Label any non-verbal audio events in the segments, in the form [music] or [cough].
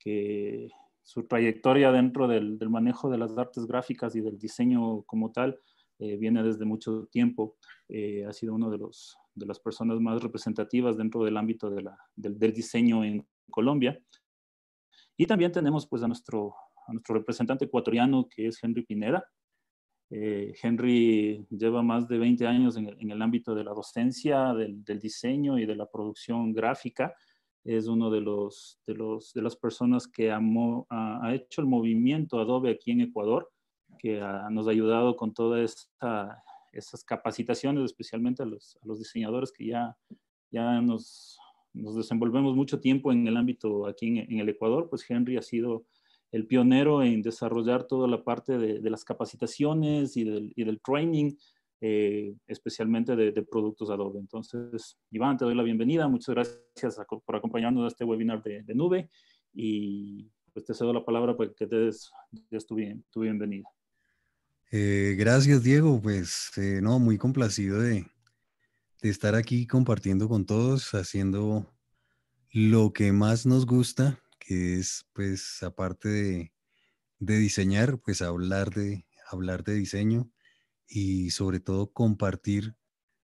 que su trayectoria dentro del, manejo de las artes gráficas y del diseño como tal eh, viene desde mucho tiempo. Eh, ha sido uno de, las personas más representativas dentro del ámbito del, diseño en Colombia. Y también tenemos pues a nuestro, representante ecuatoriano que es Henry Pineda. Eh, Henry lleva más de 20 años en el, ámbito de la docencia, del, diseño y de la producción gráfica es uno de los, de las personas que ha, hecho el movimiento Adobe aquí en Ecuador, que nos ha ayudado con todas esas capacitaciones, especialmente a los, diseñadores que ya, ya nos, desenvolvemos mucho tiempo en el ámbito aquí en, el Ecuador, pues Henry ha sido el pionero en desarrollar toda la parte de, las capacitaciones y del, y del training eh, especialmente de, productos Adobe. Entonces, Iván, te doy la bienvenida. Muchas gracias por acompañarnos a este webinar de, Nube y pues, te cedo la palabra para que te des, tu, bien, bienvenida. Eh, gracias, Diego. Pues, eh, no, muy complacido de, estar aquí compartiendo con todos, haciendo lo que más nos gusta, que es, pues, aparte de, de diseñar, pues hablar de, hablar de diseño, y sobre todo compartir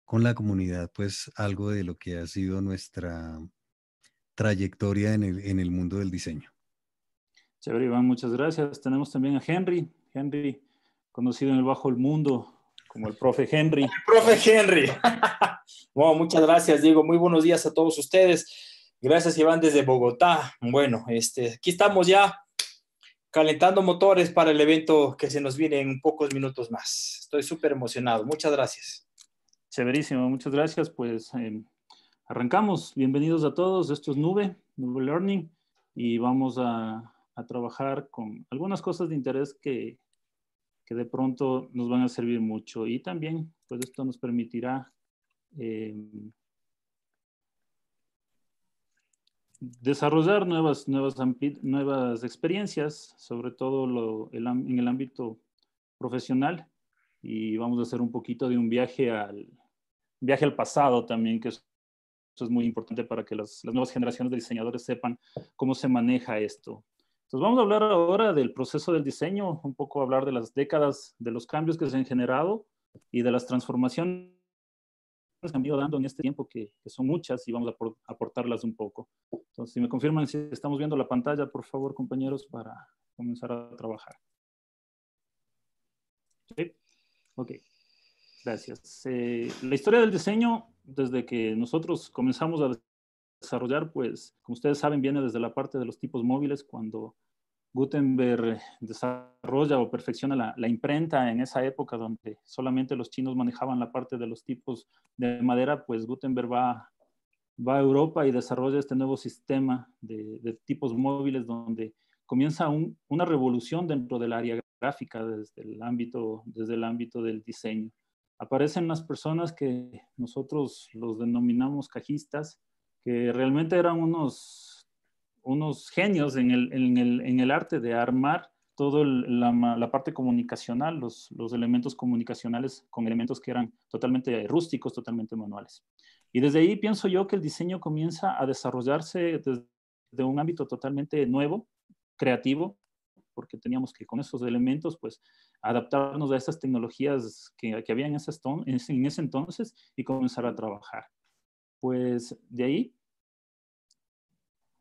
con la comunidad pues algo de lo que ha sido nuestra trayectoria en el, mundo del diseño. Chévere, Iván, muchas gracias. Tenemos también a Henry, Henry, conocido en el bajo el mundo como el profe Henry. [laughs] profe Henry. bueno, [laughs] muchas gracias, Diego. Muy buenos días a todos ustedes. Gracias, Iván, desde Bogotá. Bueno, este, aquí estamos ya calentando motores para el evento que se nos viene en pocos minutos más. Estoy súper emocionado. Muchas gracias. Severísimo, muchas gracias. Pues eh, arrancamos. Bienvenidos a todos. Esto es Nube, Nube Learning, y vamos a, trabajar con algunas cosas de interés que, de pronto nos van a servir mucho. Y también, pues esto nos permitirá eh, desarrollar nuevas, nuevas, nuevas experiencias, sobre todo en el ámbito profesional. Y vamos a hacer un poquito de un viaje al, viaje al pasado también, que es, es muy importante para que las, las, nuevas generaciones de diseñadores sepan cómo se maneja esto. Entonces vamos a hablar ahora del proceso del diseño, un poco hablar de las décadas, de los cambios que se han generado y de las transformaciones que han ido dando en este tiempo, que, son muchas y vamos a aportarlas un poco. Entonces, si me confirman si estamos viendo la pantalla, por favor, compañeros, para comenzar a trabajar. ¿Sí? Ok, gracias. Eh, la historia del diseño, desde que nosotros comenzamos a desarrollar, pues, como ustedes saben, viene desde la parte de los tipos móviles, cuando Gutenberg desarrolla o perfecciona la, imprenta en esa época donde solamente los chinos manejaban la parte de los tipos de madera, pues Gutenberg va, a Europa y desarrolla este nuevo sistema de, tipos móviles donde comienza una revolución dentro del área gráfica desde el ámbito, desde el ámbito del diseño. Aparecen unas personas que nosotros los denominamos cajistas, que realmente eran unos unos genios en el, arte de armar toda la, parte comunicacional, los, elementos comunicacionales con elementos que eran totalmente rústicos, totalmente manuales. Y desde ahí pienso yo que el diseño comienza a desarrollarse desde un ámbito totalmente nuevo, creativo, porque teníamos que con esos elementos pues adaptarnos a esas tecnologías que, que había en, en ese entonces y comenzar a trabajar. Pues de ahí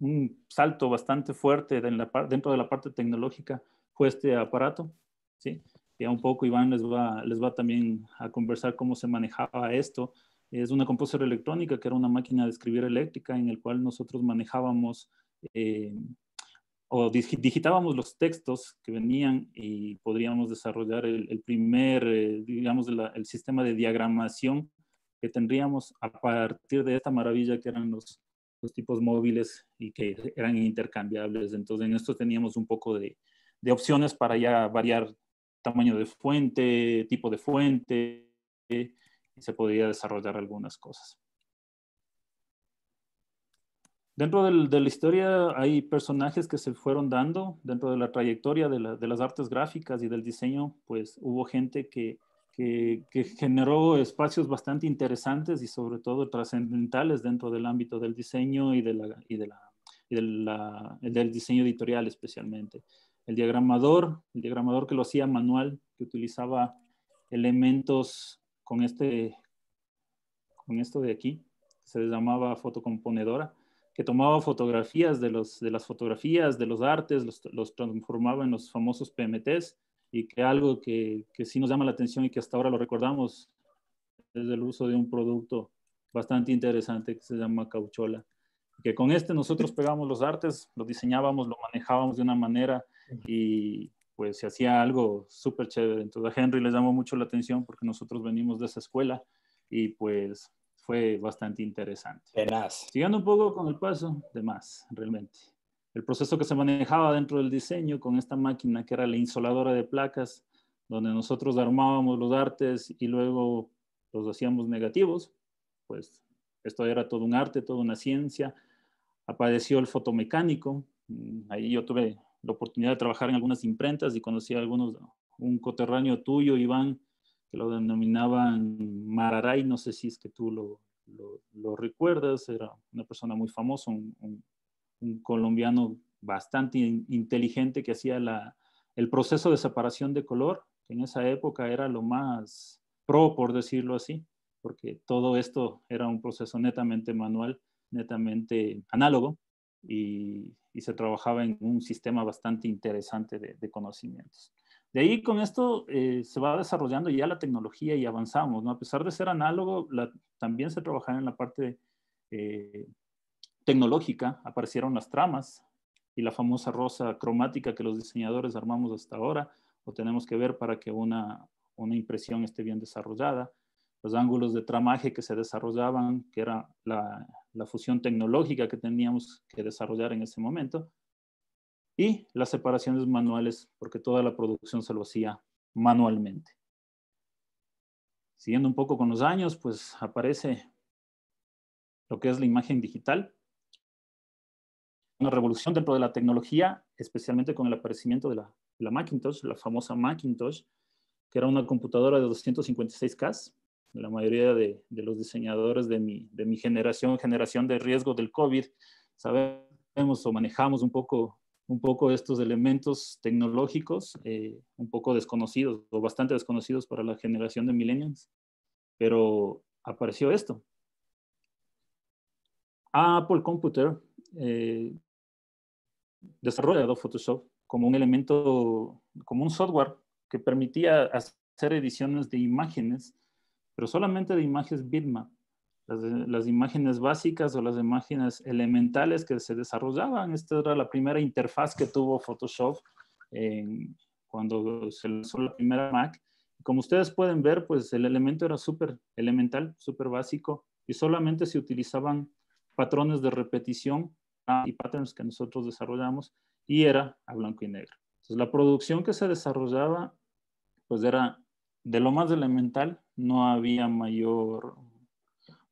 un salto bastante fuerte dentro de la parte tecnológica fue este aparato, ¿sí? Ya un poco Iván les va, les va también a conversar cómo se manejaba esto. Es una compositora electrónica que era una máquina de escribir eléctrica en el cual nosotros manejábamos eh, o digitábamos los textos que venían y podríamos desarrollar el, primer, eh, digamos, el sistema de diagramación que tendríamos a partir de esta maravilla que eran los, los tipos móviles y que eran intercambiables. Entonces, en esto teníamos un poco de, de opciones para ya variar tamaño de fuente, tipo de fuente, y se podía desarrollar algunas cosas. Dentro de la historia hay personajes que se fueron dando, dentro de la trayectoria de, las artes gráficas y del diseño, pues hubo gente que que, generó espacios bastante interesantes y sobre todo trascendentales dentro del ámbito del diseño y, del diseño editorial especialmente. El diagramador, el diagramador que lo hacía manual, que utilizaba elementos con este, con esto de aquí, que se llamaba fotocomponedora, que tomaba fotografías de, las fotografías, de los artes, los, los transformaba en los famosos PMTs, y que algo que, que sí nos llama la atención y que hasta ahora lo recordamos es el uso de un producto bastante interesante que se llama cauchola. Que con este nosotros [laughs] pegamos los artes, lo diseñábamos, lo manejábamos de una manera y pues se hacía algo súper chévere. Entonces a Henry le llamó mucho la atención porque nosotros venimos de esa escuela y pues fue bastante interesante. Tenaz. Siguiendo un poco con el paso, de más, realmente el proceso que se manejaba dentro del diseño con esta máquina que era la insoladora de placas, donde nosotros armábamos los artes y luego los hacíamos negativos, pues esto era todo un arte, toda una ciencia. Apareció el fotomecánico, mm, ahí yo tuve la oportunidad de trabajar en algunas imprentas y conocí a algunos, un coterráneo tuyo, Iván, que lo denominaban Mararay, no sé si es que tú lo, lo, recuerdas, era una persona muy famosa, un un colombiano bastante inteligente que hacía el proceso de separación de color, que en esa época era lo más pro, por decirlo así, porque todo esto era un proceso netamente manual, netamente análogo, y, se trabajaba en un sistema bastante interesante de, conocimientos. De ahí con esto eh, se va desarrollando ya la tecnología y avanzamos, ¿no? A pesar de ser análogo, también se trabajaba en la parte eh, tecnológica, aparecieron las tramas y la famosa rosa cromática que los diseñadores armamos hasta ahora o tenemos que ver para que una, una impresión esté bien desarrollada. Los ángulos de tramaje que se desarrollaban, que era la, la fusión tecnológica que teníamos que desarrollar en ese momento. Y las separaciones manuales, porque toda la producción se lo hacía manualmente. Siguiendo un poco con los años, pues aparece lo que es la imagen digital, una revolución dentro de la tecnología, especialmente con el aparecimiento de la, Macintosh, la famosa Macintosh, que era una computadora de 256K. La mayoría de, los diseñadores de mi, de mi, generación, generación de riesgo del COVID, sabemos o manejamos un poco, un poco estos elementos tecnológicos, eh, un poco desconocidos o bastante desconocidos para la generación de millennials. Pero apareció esto. Apple Computer eh, desarrollado Photoshop como un elemento, como un software que permitía hacer ediciones de imágenes, pero solamente de imágenes bitmap, las, imágenes básicas o las imágenes elementales que se desarrollaban. Esta era la primera interfaz que tuvo Photoshop cuando se lanzó la primera Mac. Como ustedes pueden ver, pues el elemento era súper elemental, súper básico, y solamente se utilizaban patrones de repetición Ah, y patterns que nosotros desarrollamos y era a blanco y negro. Entonces la producción que se desarrollaba pues era de lo más elemental, no había mayor,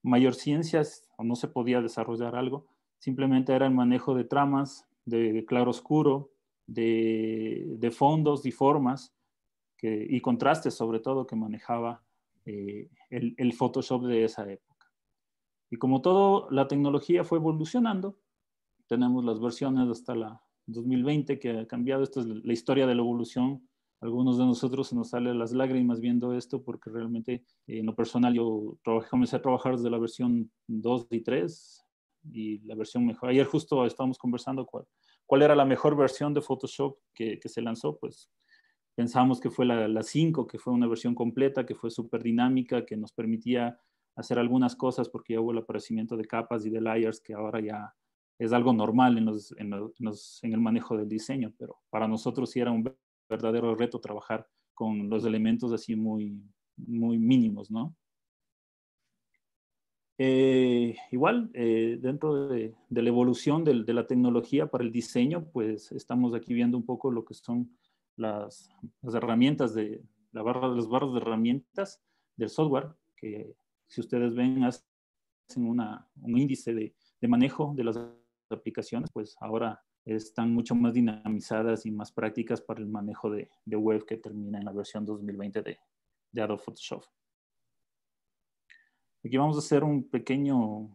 mayor ciencias o no se podía desarrollar algo, simplemente era el manejo de tramas, de claroscuro, de, de fondos y formas que, y contrastes sobre todo que manejaba eh, el, el Photoshop de esa época. Y como todo, la tecnología fue evolucionando, tenemos las versiones hasta la 2020 que ha cambiado. Esta es la historia de la evolución. Algunos de nosotros se nos salen las lágrimas viendo esto porque realmente en lo personal yo comencé a trabajar desde la versión 2 y 3 y la versión mejor. Ayer justo estábamos conversando cuál, era la mejor versión de Photoshop que, que se lanzó. Pues pensamos que fue la 5, que fue una versión completa, que fue súper dinámica, que nos permitía hacer algunas cosas porque ya hubo el aparecimiento de capas y de layers que ahora ya es algo normal en, el manejo del diseño, pero para nosotros sí era un verdadero reto trabajar con los elementos así muy, muy mínimos, ¿no? Eh, igual, eh, dentro de, la evolución de, la tecnología para el diseño, pues estamos aquí viendo un poco lo que son las, herramientas de la barra, las barras de herramientas del software, que si ustedes ven, hacen una, un índice de, de manejo de las aplicaciones, pues ahora están mucho más dinamizadas y más prácticas para el manejo de, web que termina en la versión 2020 de, Adobe Photoshop. Aquí vamos a hacer un pequeño,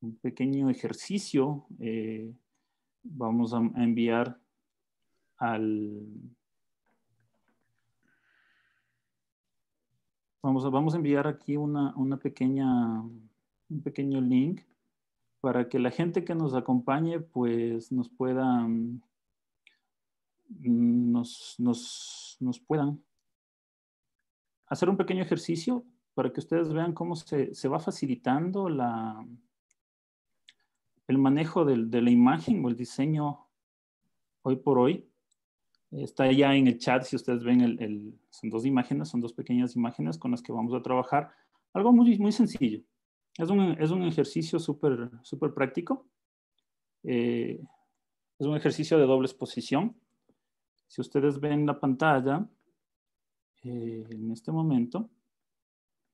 un pequeño ejercicio. Eh, vamos a, enviar al, Vamos a, vamos a, enviar aquí una, una, pequeña, un pequeño link para que la gente que nos acompañe pues nos puedan, mm, nos, puedan hacer un pequeño ejercicio para que ustedes vean cómo se, va facilitando la, el manejo de, la imagen o el diseño hoy por hoy. Está ya en el chat, si ustedes ven, el, el, son dos imágenes, son dos pequeñas imágenes con las que vamos a trabajar. Algo muy, muy sencillo. Es un, es un ejercicio súper super práctico. Eh, es un ejercicio de doble exposición. Si ustedes ven la pantalla, eh, en este momento,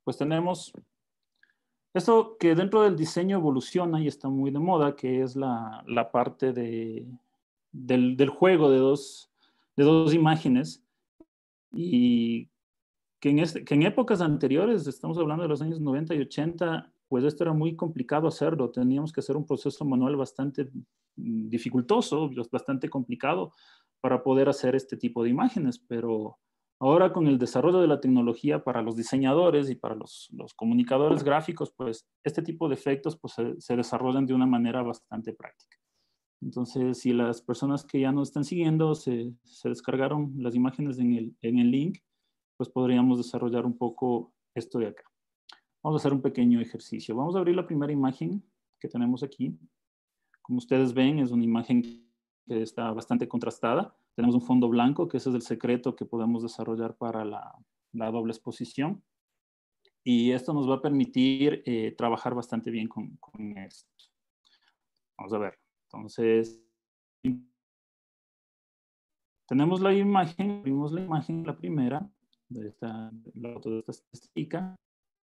pues tenemos esto que dentro del diseño evoluciona y está muy de moda, que es la, la parte de, del, del, juego de dos, de dos imágenes y que en, este, que en épocas anteriores, estamos hablando de los años 90 y 80, pues esto era muy complicado hacerlo, teníamos que hacer un proceso manual bastante mm, dificultoso, bastante complicado para poder hacer este tipo de imágenes, pero ahora con el desarrollo de la tecnología para los diseñadores y para los, comunicadores gráficos, pues este tipo de efectos pues, se, desarrollan de una manera bastante práctica. Entonces, si las personas que ya nos están siguiendo se, se descargaron las imágenes en el, en el link, pues podríamos desarrollar un poco esto de acá. Vamos a hacer un pequeño ejercicio. Vamos a abrir la primera imagen que tenemos aquí. Como ustedes ven, es una imagen que está bastante contrastada. Tenemos un fondo blanco, que ese es el secreto que podemos desarrollar para la, doble exposición. Y esto nos va a permitir eh, trabajar bastante bien con, esto. Vamos a ver. Entonces, tenemos la imagen, abrimos la imagen, la primera, de esta, la foto de esta estética.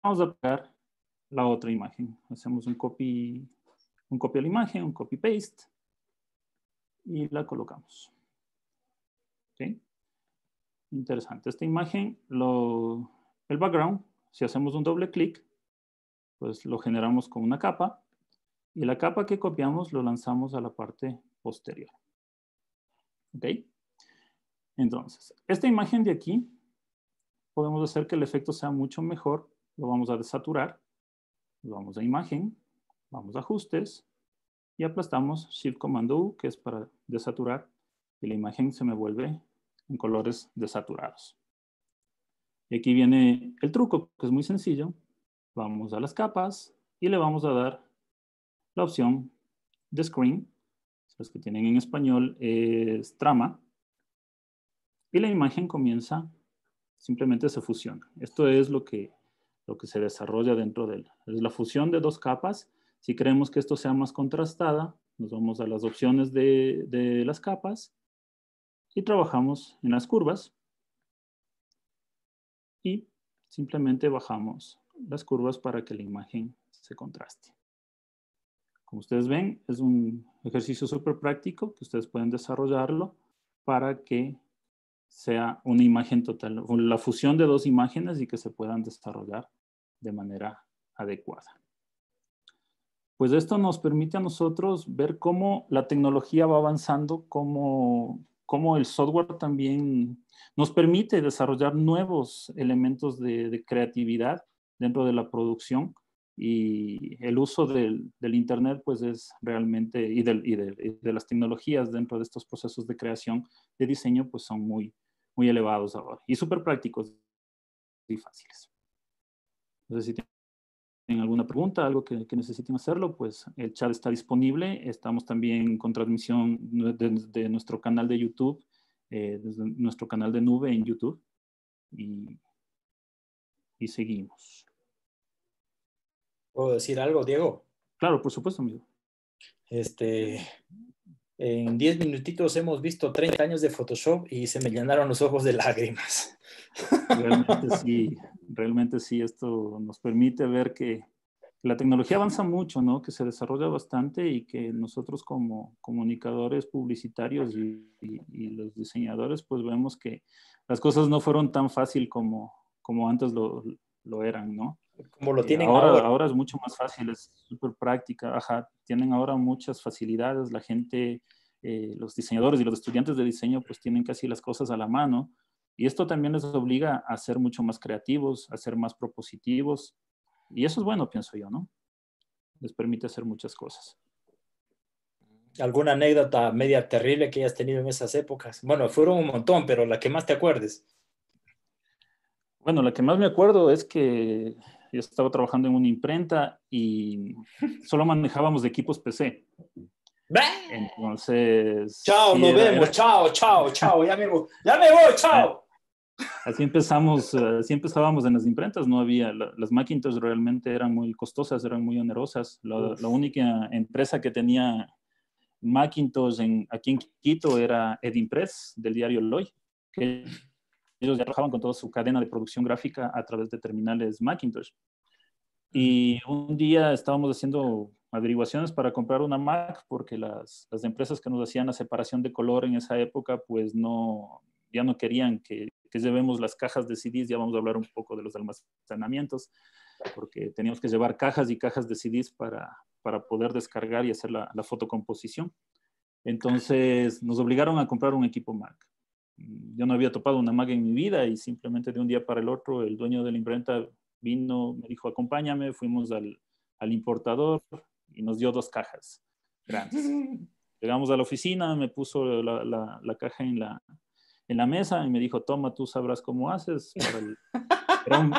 Vamos a pegar la otra imagen. Hacemos un copy, un copy a la imagen, un copy paste y la colocamos. Interesante. Esta imagen, el background, si hacemos un doble clic, pues lo generamos con una capa y la capa que copiamos lo lanzamos a la parte posterior. ¿Ok? Entonces, esta imagen de aquí, podemos hacer que el efecto sea mucho mejor lo vamos a desaturar, vamos a imagen, vamos a ajustes y aplastamos Shift Comando U, que es para desaturar, y la imagen se me vuelve en colores desaturados. Y aquí viene el truco, que es muy sencillo. Vamos a las capas y le vamos a dar la opción de Screen. Los que tienen en español es trama. Y la imagen comienza, simplemente se fusiona. Esto es lo que lo que se desarrolla dentro de él. Es la fusión de dos capas. Si queremos que esto sea más contrastada, nos vamos a las opciones de, de las capas y trabajamos en las curvas. Y simplemente bajamos las curvas para que la imagen se contraste. Como ustedes ven, es un ejercicio súper práctico que ustedes pueden desarrollarlo para que sea una imagen total, la fusión de dos imágenes y que se puedan desarrollar de manera adecuada. Pues esto nos permite a nosotros ver cómo la tecnología va avanzando, cómo, cómo el software también nos permite desarrollar nuevos elementos de, creatividad dentro de la producción y el uso del, Internet pues es realmente y, de, las tecnologías dentro de estos procesos de creación de diseño pues son muy, muy elevados ahora y súper prácticos y fáciles. No sé si tienen alguna pregunta, algo que, necesiten hacerlo, pues el chat está disponible. Estamos también con transmisión de nuestro canal de YouTube, eh, desde nuestro canal de nube en YouTube. Y, y seguimos. ¿Puedo decir algo, Diego? Claro, por supuesto, amigo. Este, en 10 minutitos hemos visto 30 años de Photoshop y se me llenaron los ojos de lágrimas. Realmente sí, [laughs] realmente sí, esto nos permite ver que la tecnología avanza mucho, ¿no? Que se desarrolla bastante y que nosotros como comunicadores publicitarios y, los diseñadores, pues vemos que las cosas no fueron tan fácil como, como antes lo, lo eran, ¿no? como lo eh, tienen ahora, ahora, es mucho más fácil, es súper práctica. Ajá, tienen ahora muchas facilidades. La gente, eh, los diseñadores y los estudiantes de diseño, pues tienen casi las cosas a la mano. Y esto también les obliga a ser mucho más creativos, a ser más propositivos. Y eso es bueno, pienso yo, ¿no? Les permite hacer muchas cosas. ¿Alguna anécdota media terrible que hayas tenido en esas épocas? Bueno, fueron un montón, pero la que más te acuerdes. Bueno, la que más me acuerdo es que yo estaba trabajando en una imprenta y solo manejábamos de equipos PC. Entonces. Chao, nos vemos, chao, chao, chao, ya me voy, ya me voy, chao. [laughs] Así empezamos, eh, así empezábamos en las imprentas, no había, las Macintosh realmente eran muy costosas, eran muy onerosas. La, única empresa que tenía Macintosh en, aquí en Quito era Edimpress, del diario Loy, que ellos ya trabajaban con toda su cadena de producción gráfica a través de terminales Macintosh. Y un día estábamos haciendo averiguaciones para comprar una Mac porque las, empresas que nos hacían la separación de color en esa época, pues no, ya no querían que, llevemos las cajas de CDs, ya vamos a hablar un poco de los almacenamientos, porque teníamos que llevar cajas y cajas de CDs para, para poder descargar y hacer la, fotocomposición. Entonces nos obligaron a comprar un equipo Mac yo no había topado una maga en mi vida y simplemente de un día para el otro el dueño de la imprenta vino, me dijo, acompáñame, fuimos al, al importador y nos dio dos cajas grandes. [laughs] Llegamos a la oficina, me puso la, la, caja en la, en la mesa y me dijo, toma, tú sabrás cómo haces.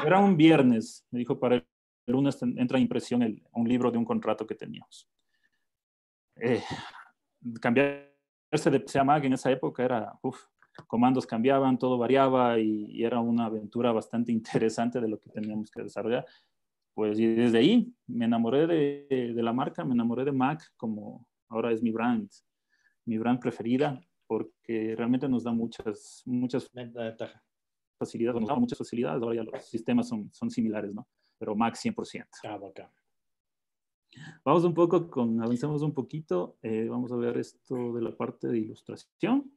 era, un, viernes, me dijo, para el lunes entra en impresión el, un libro de un contrato que teníamos. Eh, cambiarse de MAG en esa época era, uff comandos cambiaban, todo variaba y, era una aventura bastante [laughs] interesante de lo que teníamos que desarrollar. Pues y desde ahí me enamoré de, la marca, me enamoré de Mac como ahora es mi brand, mi brand preferida, porque realmente nos da muchas, muchas facilidades, nos da muchas facilidades, ahora ya los sistemas son, son similares, ¿no? Pero Mac 100%. Ah, vamos un poco con, avancemos un poquito, eh, vamos a ver esto de la parte de ilustración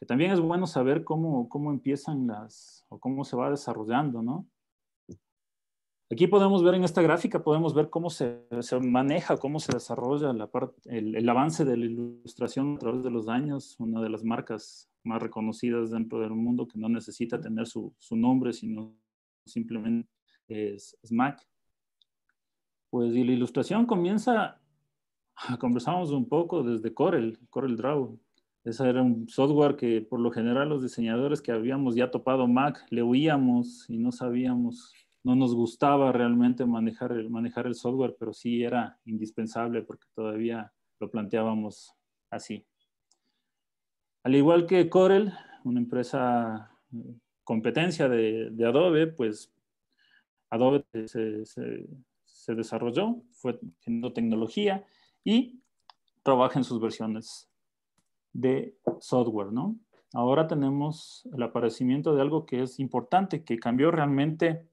que también es bueno saber cómo, empiezan las, o cómo se va desarrollando, ¿no? Aquí podemos ver en esta gráfica, podemos ver cómo se, maneja, cómo se desarrolla la parte, el, avance de la ilustración a través de los años, una de las marcas más reconocidas dentro del mundo que no necesita tener su, nombre, sino simplemente es, Smack Pues y la ilustración comienza, [laughs] conversamos un poco desde Corel, Corel Draw, ese era un software que por lo general los diseñadores que habíamos ya topado Mac le oíamos y no sabíamos, no nos gustaba realmente manejar el, manejar el software, pero sí era indispensable porque todavía lo planteábamos así. Al igual que Corel, una empresa eh, competencia de, Adobe, pues Adobe se, se desarrolló, fue generando tecnología y trabaja en sus versiones de software, ¿no? Ahora tenemos el aparecimiento de algo que es importante, que cambió realmente,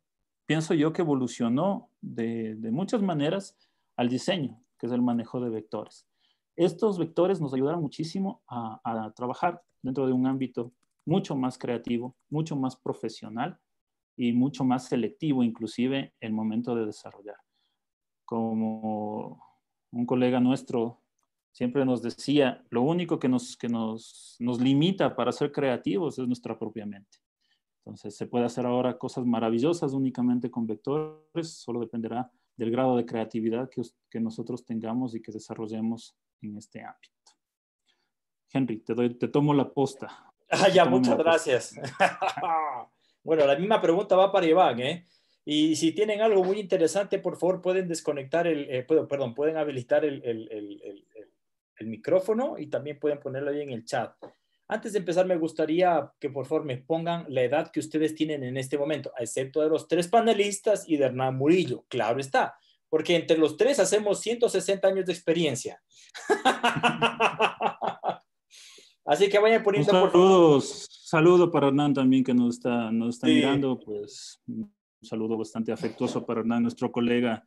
pienso yo que evolucionó de, muchas maneras al diseño, que es el manejo de vectores. Estos vectores nos ayudaron muchísimo a, trabajar dentro de un ámbito mucho más creativo, mucho más profesional y mucho más selectivo, inclusive el momento de desarrollar. Como un colega nuestro siempre nos decía, lo único que nos, que nos, nos limita para ser creativos es nuestra propia mente. Entonces, se puede hacer ahora cosas maravillosas únicamente con vectores, solo dependerá del grado de creatividad que, que nosotros tengamos y que desarrollemos en este ámbito. Henry, te, doy, te tomo la posta. [laughs] Ah, ya, muchas gracias. [laughs] bueno, la misma pregunta va para Iván, ¿eh? Y si tienen algo muy interesante, por favor, pueden desconectar el, eh, puedo perdón, pueden habilitar el el micrófono y también pueden ponerlo ahí en el chat. Antes de empezar, me gustaría que por favor me pongan la edad que ustedes tienen en este momento, excepto de los tres panelistas y de Hernán Murillo, claro está, porque entre los tres hacemos 160 años de experiencia. [laughs] Así que vayan poniendo. saludos saludos, para Hernán también que nos está, nos está mirando, pues un saludo bastante afectuoso para Hernán, nuestro colega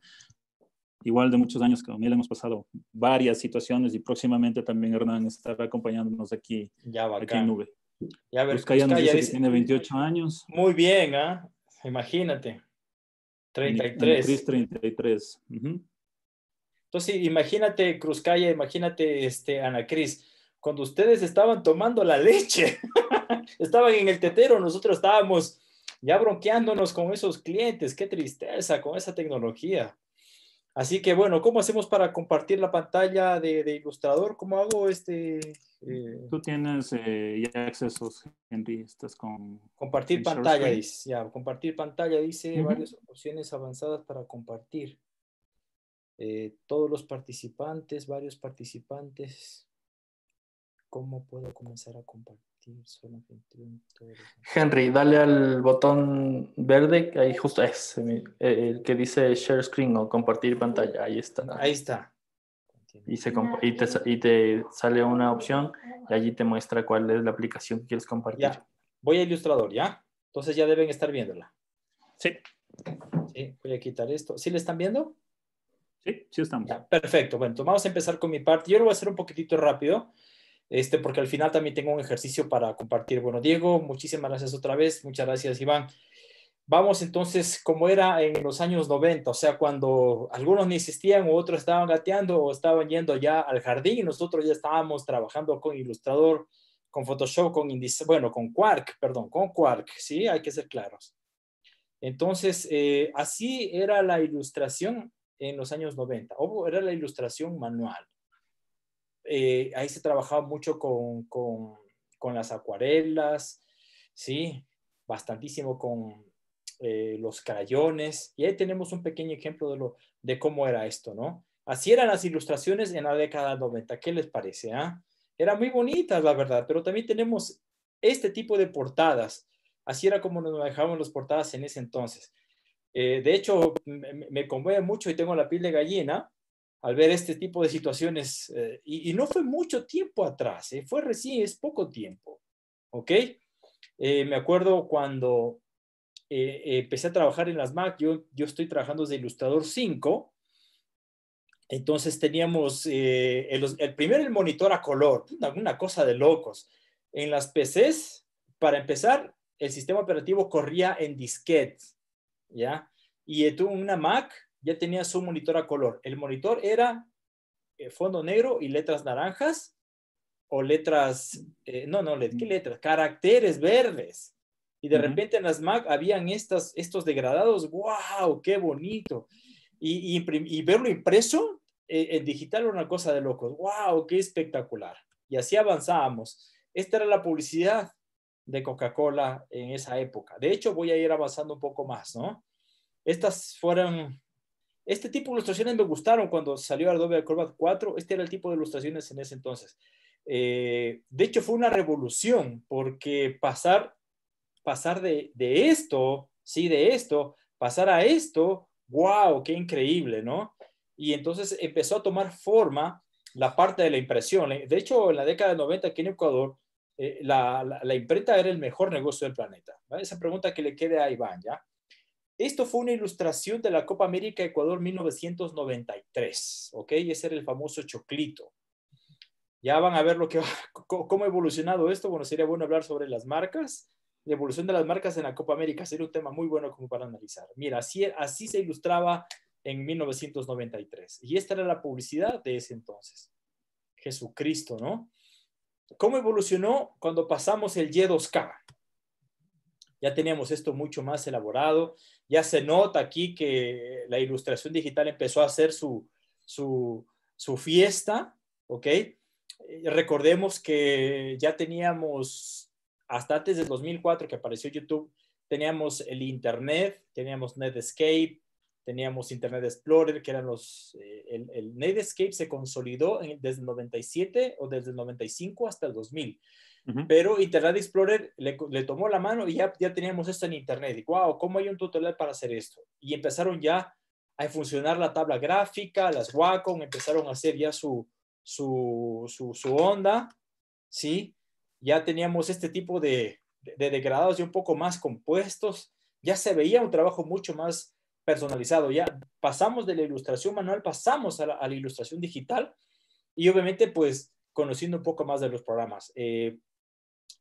igual de muchos años que le hemos pasado varias situaciones y próximamente también Hernán estará acompañándonos aquí, ya aquí en Nube. Ya ver, tiene 28 años. Muy bien, ¿eh? Imagínate. 33. 33. Entonces, imagínate, Cruzcaya, imagínate, este, Ana Cris, cuando ustedes estaban tomando la leche, [laughs] estaban en el tetero, nosotros estábamos ya bronqueándonos con esos clientes, qué tristeza, con esa tecnología. Así que bueno, ¿cómo hacemos para compartir la pantalla de, Ilustrador? ¿Cómo hago este? Eh? Tú tienes eh, ya accesos, Henry, estás con... Compartir pantalla, dice. Ya, compartir pantalla, dice varias opciones avanzadas para compartir. Eh, todos los participantes, varios participantes. ¿Cómo puedo comenzar a compartir? Henry, dale al botón verde, que ahí justo es el que dice share screen o compartir pantalla, ahí está. Ahí está. Y, se y, te, y te, sale una opción y allí te muestra cuál es la aplicación que quieres compartir. Voy a Ilustrador, ¿ya? Entonces ya deben estar viéndola. Sí. sí. Voy a quitar esto. ¿Sí le están viendo? Sí, sí estamos. perfecto. Bueno, vamos a empezar con mi parte. Yo lo voy a hacer un poquitito rápido este, porque al final también tengo un ejercicio para compartir. Bueno, Diego, muchísimas gracias otra vez. Muchas gracias, Iván. Vamos entonces, como era en los años 90, o sea, cuando algunos ni existían o otros estaban gateando o estaban yendo ya al jardín y nosotros ya estábamos trabajando con Ilustrador, con Photoshop, con bueno, con Quark, perdón, con Quark, sí, hay que ser claros. Entonces, eh, así era la ilustración en los años 90, o era la ilustración manual. Eh, ahí se trabajaba mucho con, las acuarelas, ¿sí? Bastantísimo con eh, los crayones. Y ahí tenemos un pequeño ejemplo de, lo, de cómo era esto, ¿no? Así eran las ilustraciones en la década 90. ¿Qué les parece? Ah? Eran muy bonitas, la verdad, pero también tenemos este tipo de portadas. Así era como nos dejaban las portadas en ese entonces. Eh, de hecho, me, me, conmueve mucho y tengo la piel de gallina al ver este tipo de situaciones, eh, y, no fue mucho tiempo atrás, eh, fue recién, es poco tiempo, ¿ok? Eh, me acuerdo cuando empecé a trabajar en las Mac, yo, estoy trabajando desde Ilustrador 5, entonces teníamos el, primero el monitor a color, alguna cosa de locos. En las PCs, para empezar, el sistema operativo corría en disquete, ¿ya? Y tuve una Mac ya tenía su monitor a color. El monitor era eh, fondo negro y letras naranjas o letras, eh, no, no, ¿qué mm. letras? Caracteres verdes. Y de repente en las Mac habían estas, estos degradados, wow, qué bonito. Y, verlo impreso eh, en digital era una cosa de locos, wow, qué espectacular. Y así avanzábamos. Esta era la publicidad de Coca-Cola en esa época. De hecho, voy a ir avanzando un poco más, ¿no? Estas fueron este tipo de ilustraciones me gustaron cuando salió Adobe Acrobat 4. Este era el tipo de ilustraciones en ese entonces. Eh, de hecho, fue una revolución porque pasar, pasar de, esto, sí, de esto, pasar a esto, wow, qué increíble, ¿no? Y entonces empezó a tomar forma la parte de la impresión. De hecho, en la década de 90 aquí en Ecuador, eh, la, la, imprenta era el mejor negocio del planeta. Esa pregunta que le quede a Iván, ¿ya? Esto fue una ilustración de la Copa América Ecuador 1993, ¿ok? Ese era el famoso choclito. Ya van a ver lo que, [laughs] cómo ha evolucionado esto. Bueno, sería bueno hablar sobre las marcas. La evolución de las marcas en la Copa América sería un tema muy bueno como para analizar. Mira, así, así se ilustraba en 1993. Y esta era la publicidad de ese entonces. Jesucristo, ¿no? ¿Cómo evolucionó cuando pasamos el Y2K? ya teníamos esto mucho más elaborado. Ya se nota aquí que la ilustración digital empezó a hacer su, su, su fiesta, ¿ok? Eh, recordemos que ya teníamos, hasta antes del 2004 que apareció YouTube, teníamos el Internet, teníamos Netscape, teníamos Internet Explorer, que eran los, eh, el, Netscape se consolidó desde el 97 o desde el 95 hasta el 2000. Pero Internet Explorer le, le, tomó la mano y ya, ya teníamos esto en Internet. Y, wow, ¿cómo hay un tutorial para hacer esto? Y empezaron ya a funcionar la tabla gráfica, las Wacom empezaron a hacer ya su, su, su, onda, ¿sí? Ya teníamos este tipo de, de, degradados y un poco más compuestos. Ya se veía un trabajo mucho más personalizado. Ya pasamos de la ilustración manual, pasamos a la, ilustración digital y obviamente pues conociendo un poco más de los programas. Eh,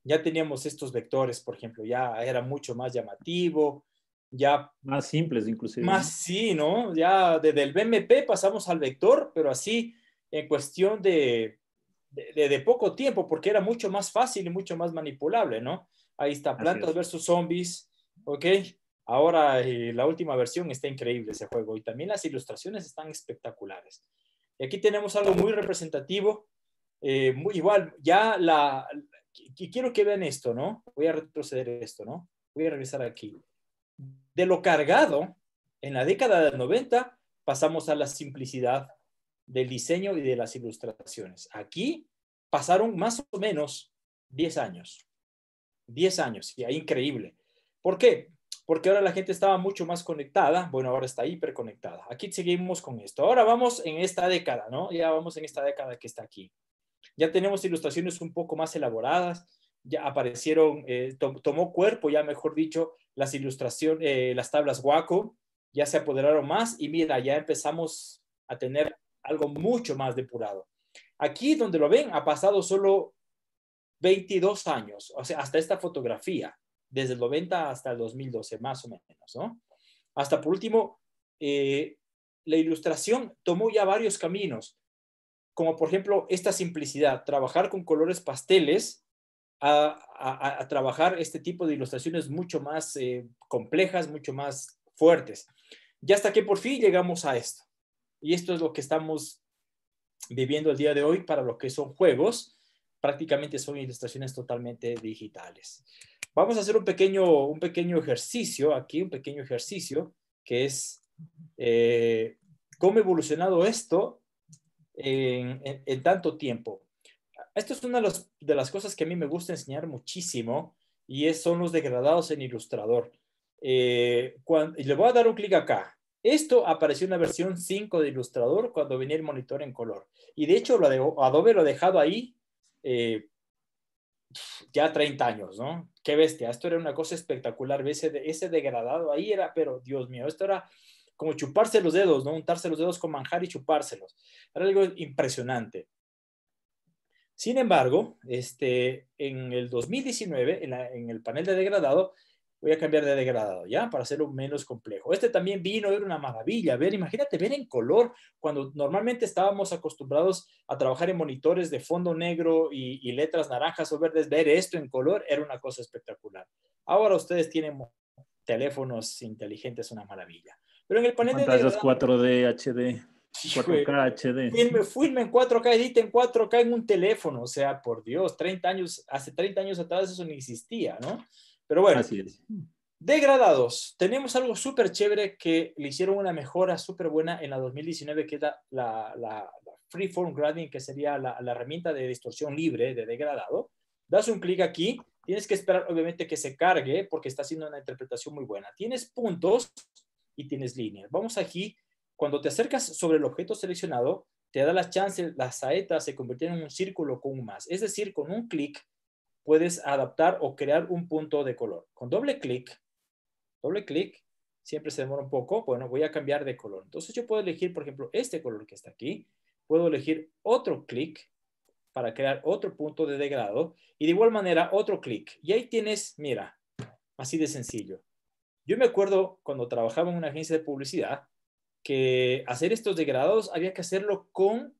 ya teníamos estos vectores, por ejemplo, ya era mucho más llamativo, ya... Más simples inclusive. Más sí, ¿no? Ya desde el BMP pasamos al vector, pero así en cuestión de, de, poco tiempo, porque era mucho más fácil y mucho más manipulable, ¿no? Ahí está, plantas versus zombies, ¿ok? Ahora eh, la última versión está increíble ese juego y también las ilustraciones están espectaculares. Y aquí tenemos algo muy representativo, eh, muy igual, ya la, y quiero que vean esto, ¿no? Voy a retroceder esto, ¿no? Voy a revisar aquí. De lo cargado, en la década del 90, pasamos a la simplicidad del diseño y de las ilustraciones. Aquí pasaron más o menos 10 años. 10 años, y increíble. ¿Por qué? Porque ahora la gente estaba mucho más conectada, bueno, ahora está hiperconectada. Aquí seguimos con esto. Ahora vamos en esta década, ¿no? Ya vamos en esta década que está aquí. Ya tenemos ilustraciones un poco más elaboradas, ya aparecieron, eh, tomó cuerpo, ya mejor dicho, las ilustraciones, eh, las tablas Waco, ya se apoderaron más y mira, ya empezamos a tener algo mucho más depurado. Aquí donde lo ven, ha pasado solo 22 años, o sea, hasta esta fotografía, desde el 90 hasta el 2012, más o menos, ¿no? Hasta por último, eh, la ilustración tomó ya varios caminos como por ejemplo esta simplicidad, trabajar con colores pasteles a, trabajar este tipo de ilustraciones mucho más eh, complejas, mucho más fuertes. ya hasta que por fin llegamos a esto. Y esto es lo que estamos viviendo el día de hoy para lo que son juegos. Prácticamente son ilustraciones totalmente digitales. Vamos a hacer un pequeño, un pequeño ejercicio aquí, un pequeño ejercicio que es eh, cómo ha evolucionado esto en, tanto tiempo. Esto es una de, las cosas que a mí me gusta enseñar muchísimo y es, son los degradados en Ilustrador. Eh, le voy a dar un clic acá. Esto apareció en la versión 5 de Ilustrador cuando venía el monitor en color. Y de hecho, lo de, Adobe lo ha dejado ahí eh, ya 30 años, ¿no? Qué bestia. Esto era una cosa espectacular. ese degradado ahí era, pero Dios mío, esto era como chuparse los dedos, ¿no? Untarse los dedos con manjar y chupárselos. Era algo impresionante. Sin embargo, este, en el 2019, en, en, el panel de degradado, voy a cambiar de degradado, ¿ya? Para hacerlo menos complejo. Este también vino, era una maravilla. Ver, imagínate ver en color, cuando normalmente estábamos acostumbrados a trabajar en monitores de fondo negro y letras naranjas o verdes, ver esto en color era una cosa espectacular. Ahora ustedes tienen teléfonos inteligentes, una maravilla. Pero en el panel de... 4D, HD. 4K HD. Filme, filme, en 4K, editen en 4K en un teléfono, o sea, por Dios, 30 años, hace 30 años atrás eso no existía, ¿no? Pero bueno, Así es. degradados, tenemos algo súper chévere que le hicieron una mejora súper buena en la 2019, que es la, Freeform Grading, que sería la, la, herramienta de distorsión libre de degradado. Das un clic aquí, tienes que esperar obviamente que se cargue porque está haciendo una interpretación muy buena. Tienes puntos y tienes líneas. Vamos aquí, cuando te acercas sobre el objeto seleccionado, te da la chance, las saeta se convierten en un círculo con más. Es decir, con un clic puedes adaptar o crear un punto de color. Con doble clic, doble clic, siempre se demora un poco. Bueno, voy a cambiar de color. Entonces yo puedo elegir, por ejemplo, este color que está aquí. Puedo elegir otro clic para crear otro punto de degrado. y de igual manera otro clic. Y ahí tienes, mira, así de sencillo. Yo me acuerdo cuando trabajaba en una agencia de publicidad que hacer estos degradados había que hacerlo con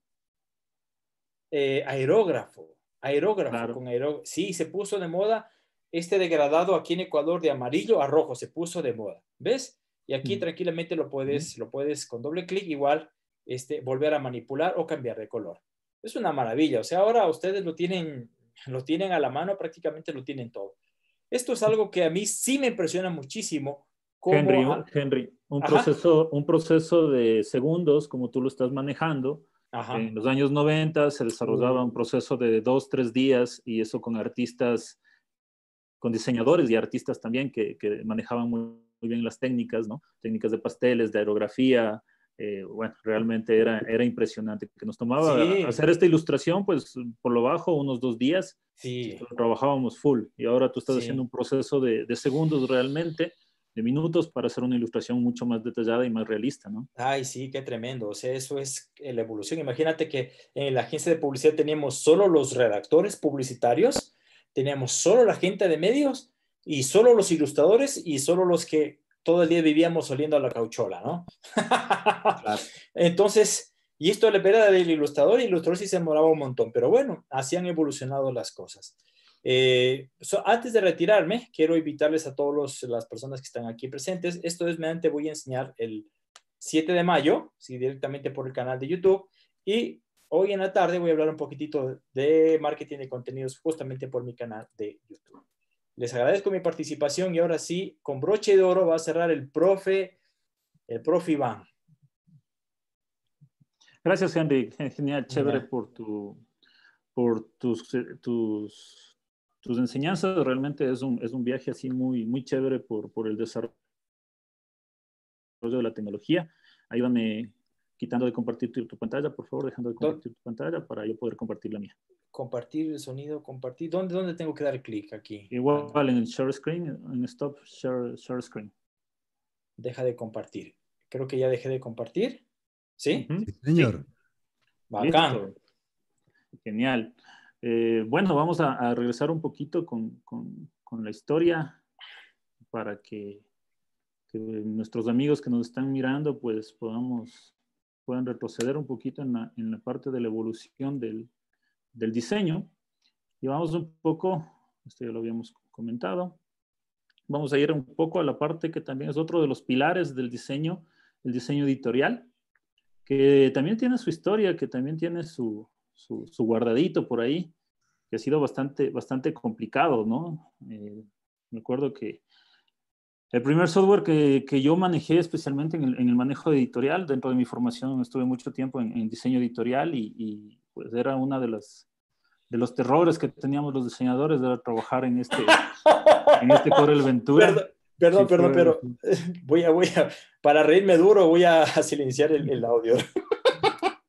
eh, aerógrafo, aerógrafo, con aerógrafo. Sí, se puso de moda este degradado aquí en Ecuador de amarillo a rojo, se puso de moda, ¿ves? Y aquí mm. tranquilamente lo puedes, lo puedes con doble clic igual este, volver a manipular o cambiar de color. Es una maravilla, o sea, ahora ustedes lo tienen, lo tienen a la mano, prácticamente lo tienen todo. Esto es algo que a mí sí me impresiona muchísimo. Como... Henry, un, proceso, un proceso de segundos, como tú lo estás manejando. En los años 90 se desarrollaba uh. un proceso de dos, tres días y eso con artistas, con diseñadores y artistas también que, que manejaban muy, bien las técnicas, ¿no? Técnicas de pasteles, de aerografía. Eh, bueno, realmente era, era impresionante que nos tomaba hacer esta ilustración, pues por lo bajo, unos dos días Sí. trabajábamos full y ahora tú estás haciendo un proceso de, de, segundos realmente, de minutos, para hacer una ilustración mucho más detallada y más realista, ¿no? Ay, sí, qué tremendo. O sea, eso es eh, la evolución. Imagínate que en la agencia de publicidad teníamos solo los redactores publicitarios, teníamos solo la gente de medios y solo los ilustradores y solo los que todo el día vivíamos oliendo a la cauchola, ¿no? [laughs] Claro. Entonces, y esto le era del ilustrador, y el ilustrador sí se moraba un montón, pero bueno, así han evolucionado las cosas. Eh, antes de retirarme, quiero invitarles a todas las personas que están aquí presentes. Esto es, mediante voy a enseñar el 7 de mayo, sí, directamente por el canal de YouTube. Y hoy en la tarde voy a hablar un poquitito de marketing de contenidos justamente por mi canal de YouTube. Les agradezco mi participación y ahora sí, con broche de oro va a cerrar el profe, el profe Iván. Gracias, Henry. [laughs] Genial, chévere por tu por eh, tus, tus, enseñanzas. Realmente es un, es un viaje así muy, muy chévere por, el desarrollo de la tecnología. Ayúdame quitando de compartir tu, pantalla, por favor, dejando de compartir tu pantalla para yo poder compartir la mía. Compartir el sonido, compartir. ¿Dónde, dónde tengo que dar clic aquí? Igual en el share screen, en stop share screen. Deja de compartir. Creo que ya dejé de compartir. ¿Sí? señor. Bacán. Genial. Eh, bueno, vamos a, regresar un poquito con, la historia para que, nuestros amigos que nos están mirando pues podamos puedan retroceder un poquito en la, parte de la evolución del, del diseño. Y vamos un poco, esto ya lo habíamos comentado, vamos a ir un poco a la parte que también es otro de los pilares del diseño, el diseño editorial que también tiene su historia, que también tiene su, su, guardadito por ahí, que ha sido bastante, bastante complicado, ¿no? Eh, me acuerdo que el primer software que, que yo manejé, especialmente en el, en el, manejo editorial, dentro de mi formación estuve mucho tiempo en, diseño editorial y, pues era una de las de los terrores que teníamos los diseñadores de trabajar en este, en este [laughs] Corel Ventura. Perdón, perdón, pero [laughs] voy a, voy a, para reírme duro, voy a, silenciar el, audio. [laughs]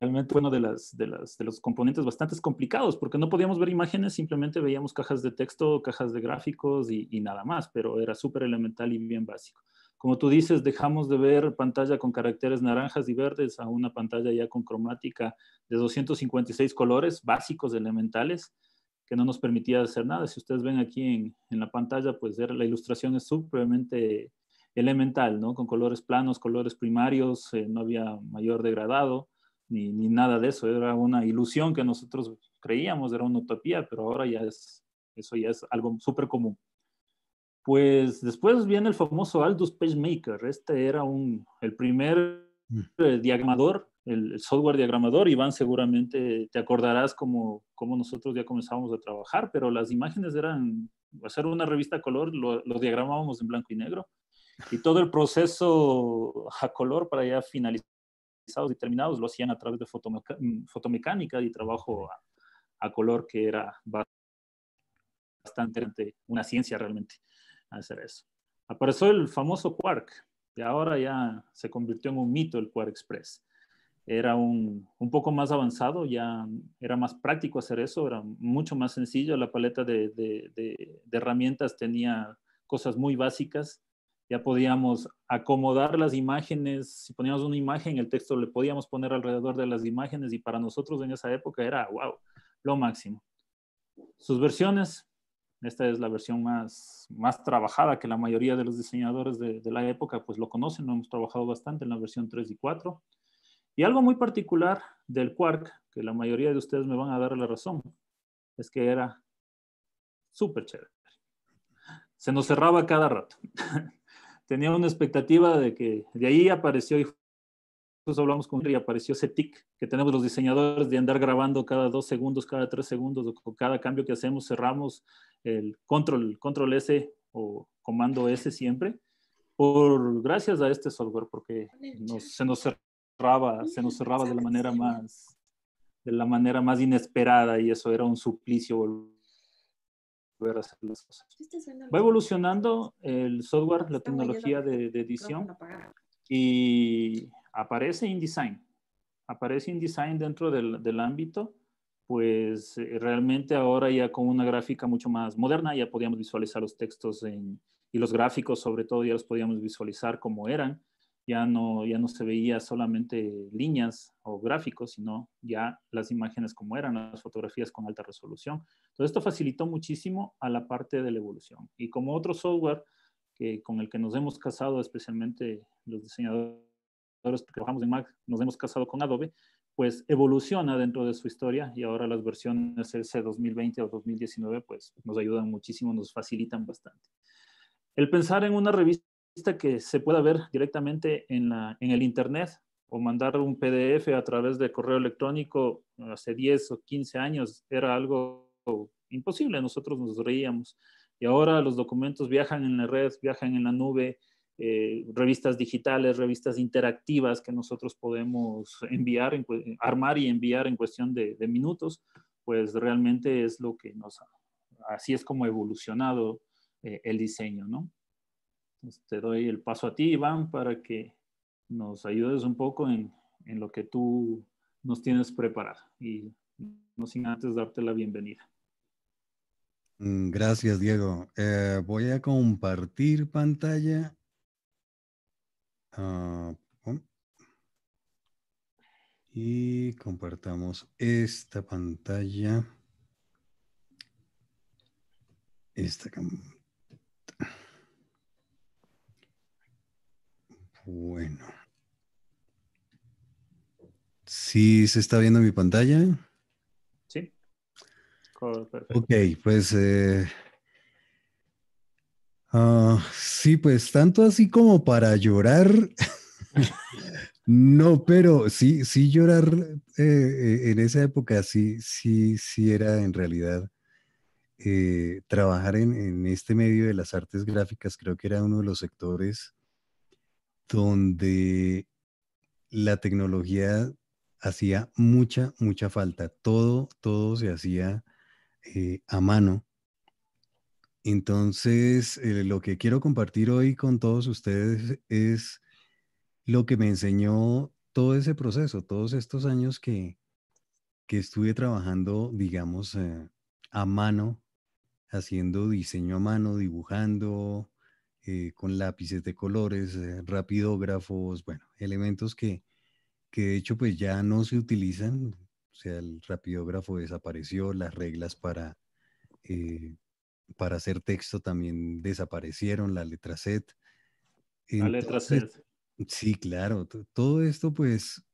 Realmente uno de, de, de los componentes bastante complicados, porque no podíamos ver imágenes, simplemente veíamos cajas de texto, cajas de gráficos y, y nada más, pero era súper elemental y bien básico. Como tú dices, dejamos de ver pantalla con caracteres naranjas y verdes a una pantalla ya con cromática de 256 colores básicos, elementales, que no nos permitía hacer nada. Si ustedes ven aquí en, la pantalla, pues la ilustración es supremamente elemental, ¿no? Con colores planos, colores primarios, eh, no había mayor degradado, ni, nada de eso. Era una ilusión que nosotros creíamos, era una utopía, pero ahora ya es, eso ya es algo súper común. Pues después viene el famoso Aldous Pagemaker. Este era un, el primer mm. diagramador el, software diagramador. Iván, seguramente te acordarás cómo, cómo nosotros ya comenzábamos a trabajar, pero las imágenes eran, hacer una revista a color, lo, diagramábamos en blanco y negro. Y todo el proceso a color para ya finalizados y terminados lo hacían a través de fotomecánica y trabajo a, a, color, que era bastante una ciencia realmente hacer eso. Apareció el famoso Quark, y ahora ya se convirtió en un mito el Quark Express era un, poco más avanzado, ya era más práctico hacer eso, era mucho más sencillo, la paleta de, herramientas tenía cosas muy básicas, ya podíamos acomodar las imágenes, si poníamos una imagen, el texto le podíamos poner alrededor de las imágenes y para nosotros en esa época era, wow, lo máximo. Sus versiones, esta es la versión más, trabajada que la mayoría de los diseñadores de, la época pues lo conocen, hemos trabajado bastante en la versión 3 y 4. Y algo muy particular del quark, que la mayoría de ustedes me van a dar la razón, es que era súper chévere. Se nos cerraba cada rato. [laughs] Tenía una expectativa de que de ahí apareció, y nosotros hablamos con él, y apareció ese tic que tenemos los diseñadores de andar grabando cada dos segundos, cada tres segundos, o cada cambio que hacemos, cerramos el control, control S o comando S siempre, por, gracias a este software, porque se nos cerró se nos cerraba de la manera más, de la manera más inesperada y eso era un suplicio volver a hacer las cosas. Va evolucionando el software, la tecnología de, de edición y aparece InDesign. Aparece InDesign dentro del, del ámbito pues eh, realmente ahora ya con una gráfica mucho más moderna ya podíamos visualizar los textos en, y los gráficos sobre todo ya los podíamos visualizar como eran ya no, ya no se veía solamente líneas o gráficos, sino ya las imágenes como eran, las fotografías con alta resolución. Entonces esto facilitó muchísimo a la parte de la evolución. Y como otro software que, con el que nos hemos casado, especialmente los diseñadores que trabajamos en Mac, nos hemos casado con Adobe, pues evoluciona dentro de su historia y ahora las versiones CC 2020 o 2019 pues nos ayudan muchísimo, nos facilitan bastante. El pensar en una revista que se pueda ver directamente en, la, en el Internet o mandar un PDF a través de correo electrónico hace 10 o 15 años era algo imposible, nosotros nos reíamos. Y ahora los documentos viajan en la red, viajan en la nube, eh, revistas digitales, revistas interactivas que nosotros podemos enviar, en, armar y enviar en cuestión de, minutos, pues realmente es lo que nos, así es como ha evolucionado eh, el diseño, ¿no? Pues, te doy el paso a ti, Iván, para que nos ayudes un poco en, lo que tú nos tienes preparado. Y no sin antes darte la bienvenida. Mm, gracias, Diego. Eh, voy a compartir pantalla. Ah, y compartamos esta pantalla. Esta Bueno. ¿Sí se está viendo mi pantalla? Sí. Ok, pues... Eh, ah, sí, pues tanto así como para llorar. [laughs] no, pero sí, sí llorar eh, eh, en esa época, sí, sí, sí era en realidad. trabajar en, en, este medio de las artes gráficas creo que era uno de los sectores donde la tecnología hacía mucha, mucha falta. Todo, todo se hacía eh, a mano. Entonces, eh, lo que quiero compartir hoy con todos ustedes es lo que me enseñó todo ese proceso, todos estos años que, que estuve trabajando, digamos, eh, a mano, haciendo diseño a mano, dibujando, eh, con lápices de colores, eh, rapidógrafos, bueno, elementos que, que de hecho pues ya no se utilizan, o sea, el rapidógrafo desapareció, las reglas para, eh, para hacer texto también desaparecieron, la letra set. la letra set. Sí, claro, todo esto pues...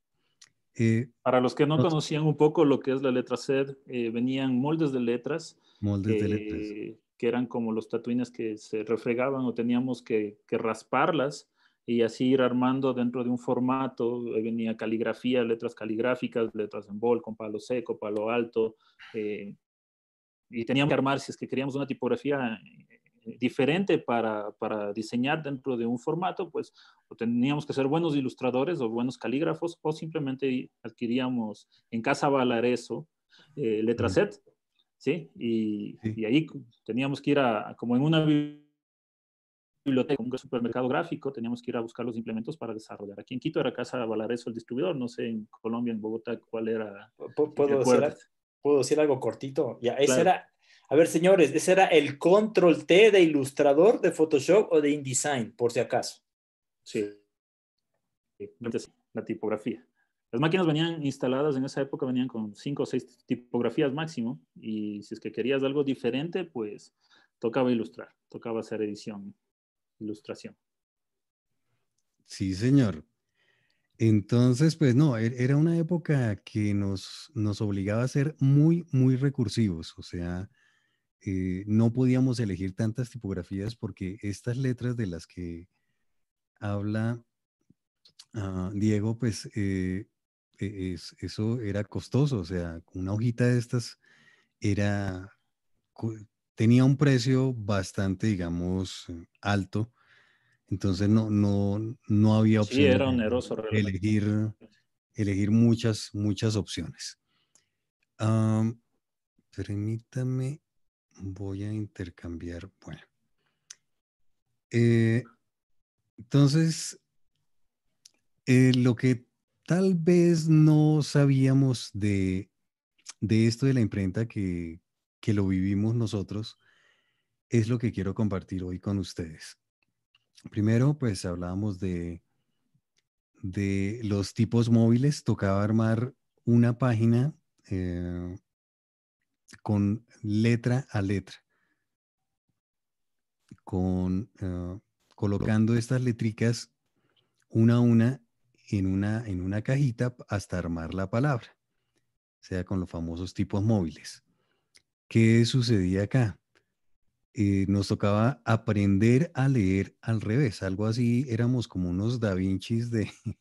para los que no, conocían un poco lo que es la letra set, venían moldes de letras. Moldes de letras que eran como los tatuines que se refregaban o teníamos que, rasparlas y así ir armando dentro de un formato. venía caligrafía, letras caligráficas, letras en bol, con palo seco, palo alto. Eh, y teníamos que armar, si es que queríamos una tipografía eh, diferente para, diseñar dentro de un formato, pues o teníamos que ser buenos ilustradores o buenos calígrafos o simplemente adquiríamos en casa balareso eh, set. ¿sí? Y, ahí teníamos que ir a, como en una biblioteca, un supermercado gráfico, teníamos que ir a buscar los implementos para desarrollar. Aquí en Quito era Casa o el distribuidor, no sé en Colombia, en Bogotá, cuál era. ¿Puedo, decir, algo cortito? Ya, ese era, a ver señores, ese era el control T de Ilustrador, de Photoshop o de InDesign, por si acaso. Sí. La tipografía. Las máquinas venían instaladas en esa época, venían con cinco o seis tipografías máximo, y si es que querías algo diferente, pues tocaba ilustrar, tocaba hacer edición, ilustración. Sí, señor. Entonces, pues no, e-, era una época que nos, nos obligaba a ser muy, muy recursivos, o sea, eh, no podíamos elegir tantas tipografías porque estas letras de las que habla ah, Diego, pues eh, e-, eso era costoso, o sea, una hojita de estas era, tenía un precio bastante, digamos, alto, entonces no, no, no había opción elegir, elegir muchas, muchas opciones. permítame, voy a intercambiar, bueno. Eh, entonces, eh, lo que tal vez no sabíamos de, esto de la imprenta que, lo vivimos nosotros, es lo que quiero compartir hoy con ustedes. Primero, pues hablábamos de, de los tipos móviles, tocaba armar una página eh, con letra a letra, con, eh, colocando estas letricas una a una en una, en una cajita hasta armar la palabra, o sea, con los famosos tipos móviles. ¿Qué sucedía acá? Eh, nos tocaba aprender a leer al revés, algo así, éramos como unos Da Vincis de, [laughs]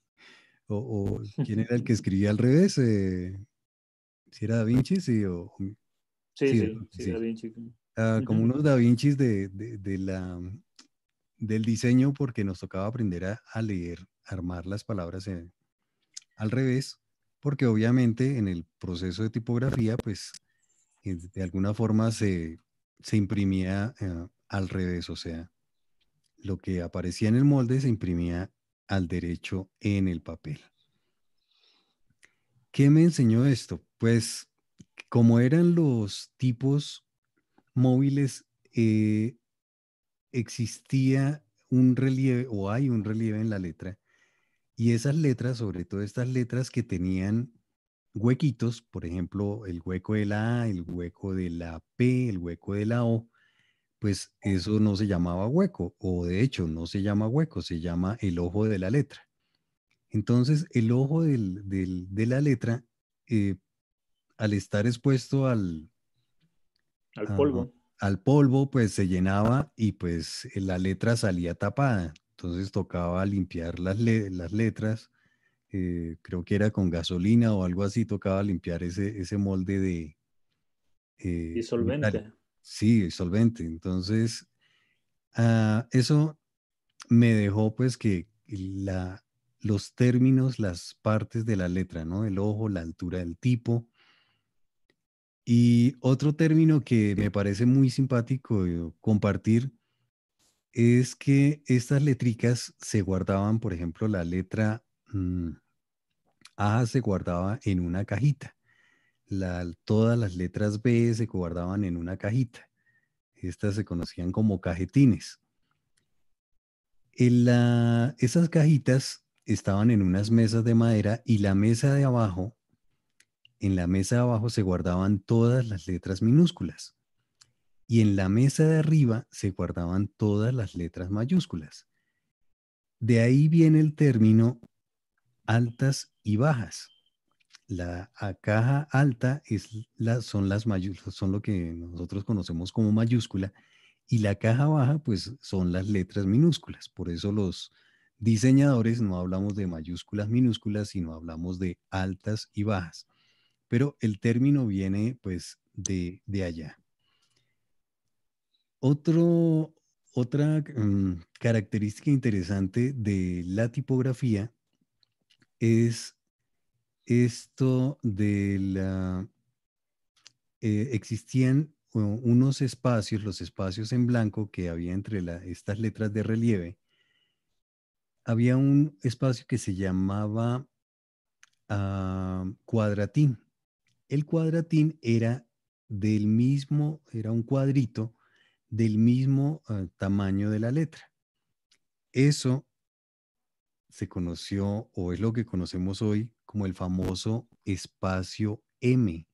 o, quién era el que [laughs] escribía al revés, eh, si era Da Vinci, sí, o... Sí, sí, Da como ah, unos Da Vincis de, la, del diseño porque nos tocaba aprender a, leer, armar las palabras al revés, porque obviamente en el proceso de tipografía, pues eh, de alguna forma se, imprimía eh, al revés, o sea, lo que aparecía en el molde se imprimía al derecho en el papel. ¿Qué me enseñó esto? Pues como eran los tipos móviles, eh, existía un relieve o hay un relieve en la letra y esas letras, sobre todo estas letras que tenían huequitos, por ejemplo, el hueco de la A, el hueco de la P, el hueco de la O, pues eso no se llamaba hueco, o de hecho no se llama hueco, se llama el ojo de la letra. Entonces, el ojo de la letra, eh, al estar expuesto al... Al polvo al polvo, pues se llenaba y pues eh, la letra salía tapada. Entonces tocaba limpiar las, letras, eh, creo que era con gasolina o algo así, tocaba limpiar ese, molde de... Eh, Sí, solvente. Entonces, ah, eso me dejó pues que los términos, las partes de la letra, ¿no? El ojo, la altura del tipo, y otro término que me parece muy simpático eh, compartir es que estas letricas se guardaban, por ejemplo, la letra mm, A se guardaba en una cajita, todas las letras B se guardaban en una cajita, estas se conocían como cajetines. En esas cajitas estaban en unas mesas de madera y la mesa de abajo en la mesa de abajo se guardaban todas las letras minúsculas y en la mesa de arriba se guardaban todas las letras mayúsculas. De ahí viene el término altas y bajas. La caja alta es son, las son lo que nosotros conocemos como mayúscula y la caja baja pues son las letras minúsculas. Por eso los, diseñadores no hablamos de mayúsculas, minúsculas, sino hablamos de altas y bajas pero el término viene pues de, allá. otra mm, característica interesante de la tipografía es esto de la... Eh, existían unos espacios, los espacios en blanco que había entre estas letras de relieve, había un espacio que se llamaba ah, cuadratín el cuadratín era del mismo, era un cuadrito del mismo ah, tamaño de la letra. Eso se conoció o es lo que conocemos hoy como el famoso espacio M.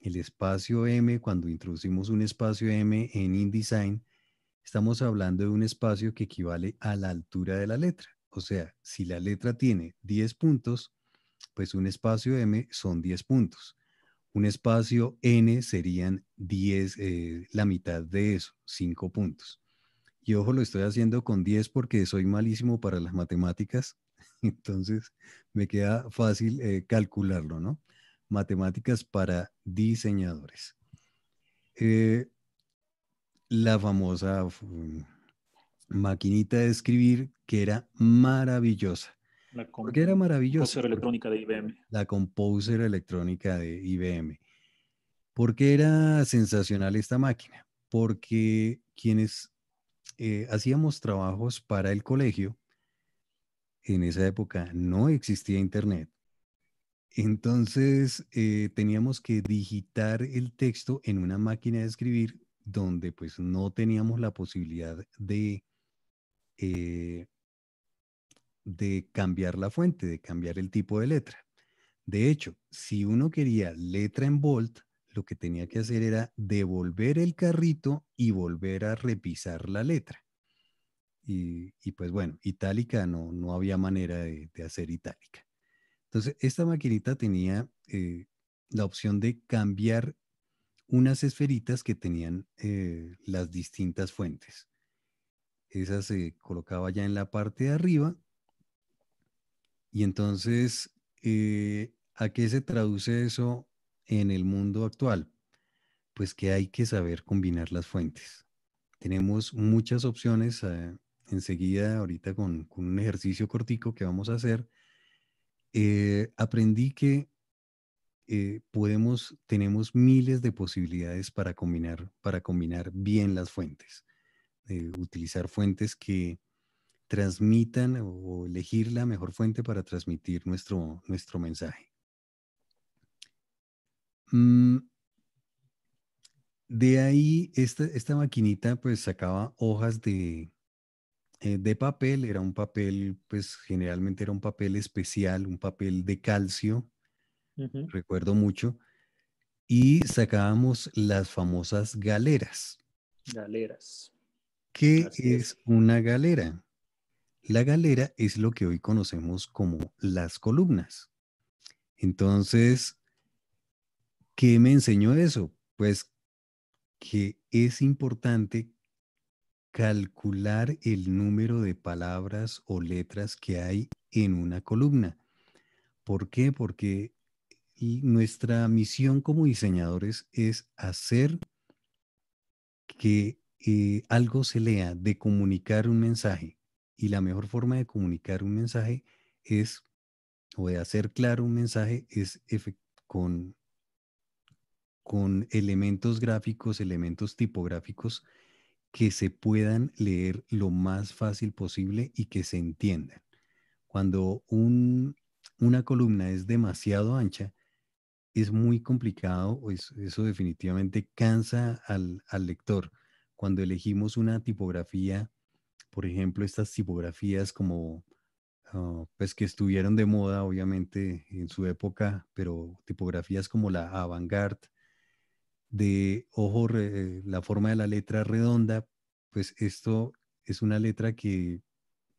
El espacio M, cuando introducimos un espacio M en InDesign, estamos hablando de un espacio que equivale a la altura de la letra. O sea, si la letra tiene 10 puntos, pues un espacio M son 10 puntos. Un espacio n serían 10, eh, la mitad de eso, 5 puntos. Y ojo, lo estoy haciendo con 10 porque soy malísimo para las matemáticas, [laughs] entonces me queda fácil eh, calcularlo, ¿no? Matemáticas para diseñadores. Eh, la famosa mm, maquinita de escribir que era maravillosa. Pues. La Composer electrónica de IBM. La composer electrónica de IBM. Porque era sensacional esta máquina? Porque quienes eh, hacíamos trabajos para el colegio, en esa época no existía internet. Entonces eh, teníamos que digitar el texto en una máquina de escribir donde pues no teníamos la posibilidad de eh, de cambiar la fuente, de cambiar el tipo de letra. De hecho, si uno quería letra en Volt, lo que tenía que hacer era devolver el carrito y volver a repisar la letra. Y, pues bueno, itálica no, no había manera de, hacer itálica. Entonces, esta maquinita tenía eh, la opción de cambiar unas esferitas que tenían eh, las distintas fuentes. Esa se colocaba ya en la parte de arriba y entonces, eh, ¿a qué se traduce eso en el mundo actual? Pues que hay que saber combinar las fuentes. Tenemos muchas opciones eh, enseguida, ahorita con, un ejercicio cortico que vamos a hacer. Eh, aprendí que podemos, tenemos miles de posibilidades para combinar, para combinar bien las fuentes. utilizar fuentes que, transmitan o elegir la mejor fuente para transmitir nuestro, nuestro mensaje. Mm, de ahí, esta, maquinita pues sacaba hojas eh, de, papel, era un papel, pues generalmente era un papel especial, un papel de calcio, recuerdo mucho, y sacábamos las famosas galeras. Galeras. ¿Qué es una galera? La galera es lo que hoy conocemos como las columnas. Entonces, ¿qué me enseñó eso? Pues que es importante calcular el número de palabras o letras que hay en una columna. ¿Por qué? Porque nuestra misión como diseñadores es hacer que eh, algo se lea, de comunicar un mensaje. Y la mejor forma de comunicar un mensaje es, o de hacer claro un mensaje, es con, con elementos gráficos, elementos tipográficos que se puedan leer lo más fácil posible y que se entiendan. Cuando una columna es demasiado ancha, es muy complicado, eso definitivamente cansa al, al lector. Cuando elegimos una tipografía por ejemplo, estas tipografías como, ah, pues que estuvieron de moda, obviamente, en su época, pero tipografías como la avant de ojo, la forma de la letra redonda, pues esto es una letra que,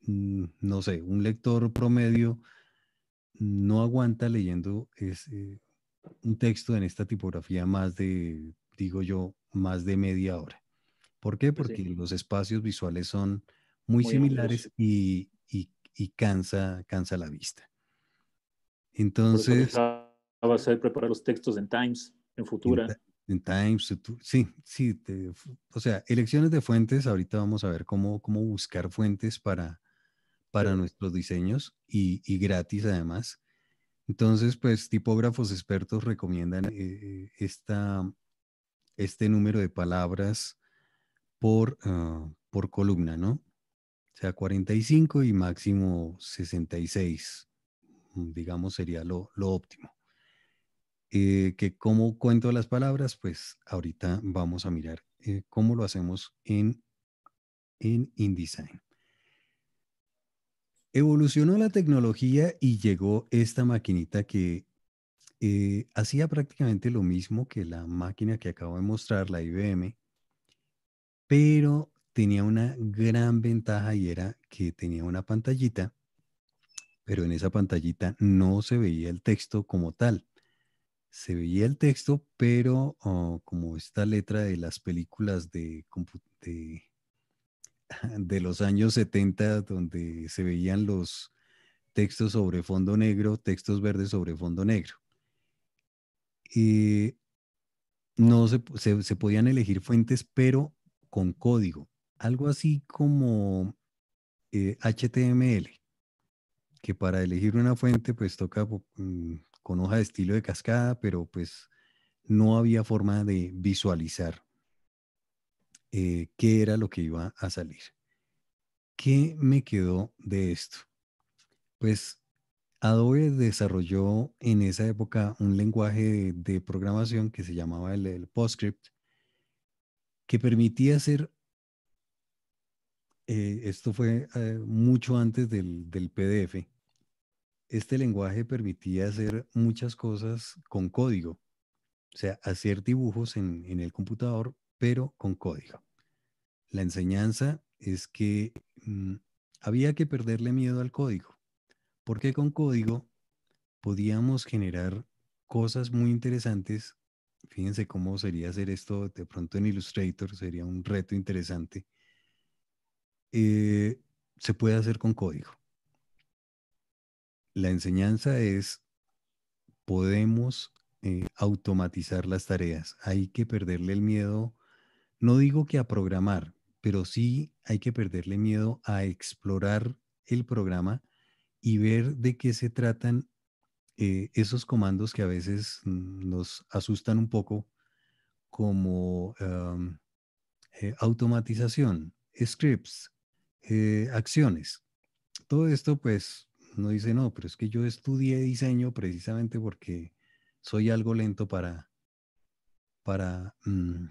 mm, no sé, un lector promedio no aguanta leyendo un texto en esta tipografía más de, digo yo, más de media hora. ¿Por qué? Pues Porque los espacios visuales son muy, similares y, cansa, cansa la vista. Entonces... Va a ser preparar los textos en Times, en Futura. En, Times, sí, sí. o sea, elecciones de fuentes, ahorita vamos a ver cómo, cómo buscar fuentes para, para nuestros diseños y, gratis además. Entonces, pues tipógrafos expertos recomiendan eh, eh, este número de palabras por ah, columna, ¿no? 45 y máximo 66, mm, digamos sería lo, óptimo. Eh, que como cuento las palabras, pues ahorita vamos a mirar eh, cómo lo hacemos en, en InDesign. Evolucionó la tecnología y llegó esta maquinita que eh, hacía prácticamente lo mismo que la máquina que acabo de mostrar, la IBM, pero tenía una gran ventaja y era que tenía una pantallita, pero en esa pantallita no se veía el texto como tal. Se veía el texto, pero oh, como esta letra de las películas de, [laughs] de, los años 70, donde se veían los textos sobre fondo negro, textos verdes sobre fondo negro. Y no se podían elegir fuentes, pero con código algo así como HTML, eh, que para elegir una fuente pues toca mm, con hoja de estilo de cascada, pero pues no había forma de visualizar eh, qué era lo que iba a salir. ¿Qué me quedó de esto? Pues Adobe desarrolló en esa época un lenguaje de, programación que se llamaba el, PostScript, que permitía hacer eh, esto fue eh, mucho antes del, del, PDF. Este lenguaje permitía hacer muchas cosas con código, o sea, hacer dibujos en, el computador, pero con código. La enseñanza es que mm, había que perderle miedo al código, porque con código podíamos generar cosas muy interesantes. Fíjense cómo sería hacer esto de pronto en Illustrator, sería un reto interesante eh, se puede hacer con código. La enseñanza es, podemos eh, automatizar las tareas. Hay que perderle el miedo, no digo que a programar, pero sí hay que perderle miedo a explorar el programa y ver de qué se tratan eh, esos comandos que a veces mm, nos asustan un poco como automatización, scripts, eh, acciones. Todo esto, pues, no dice, no, pero es que yo estudié diseño precisamente porque soy algo lento para, para, mm,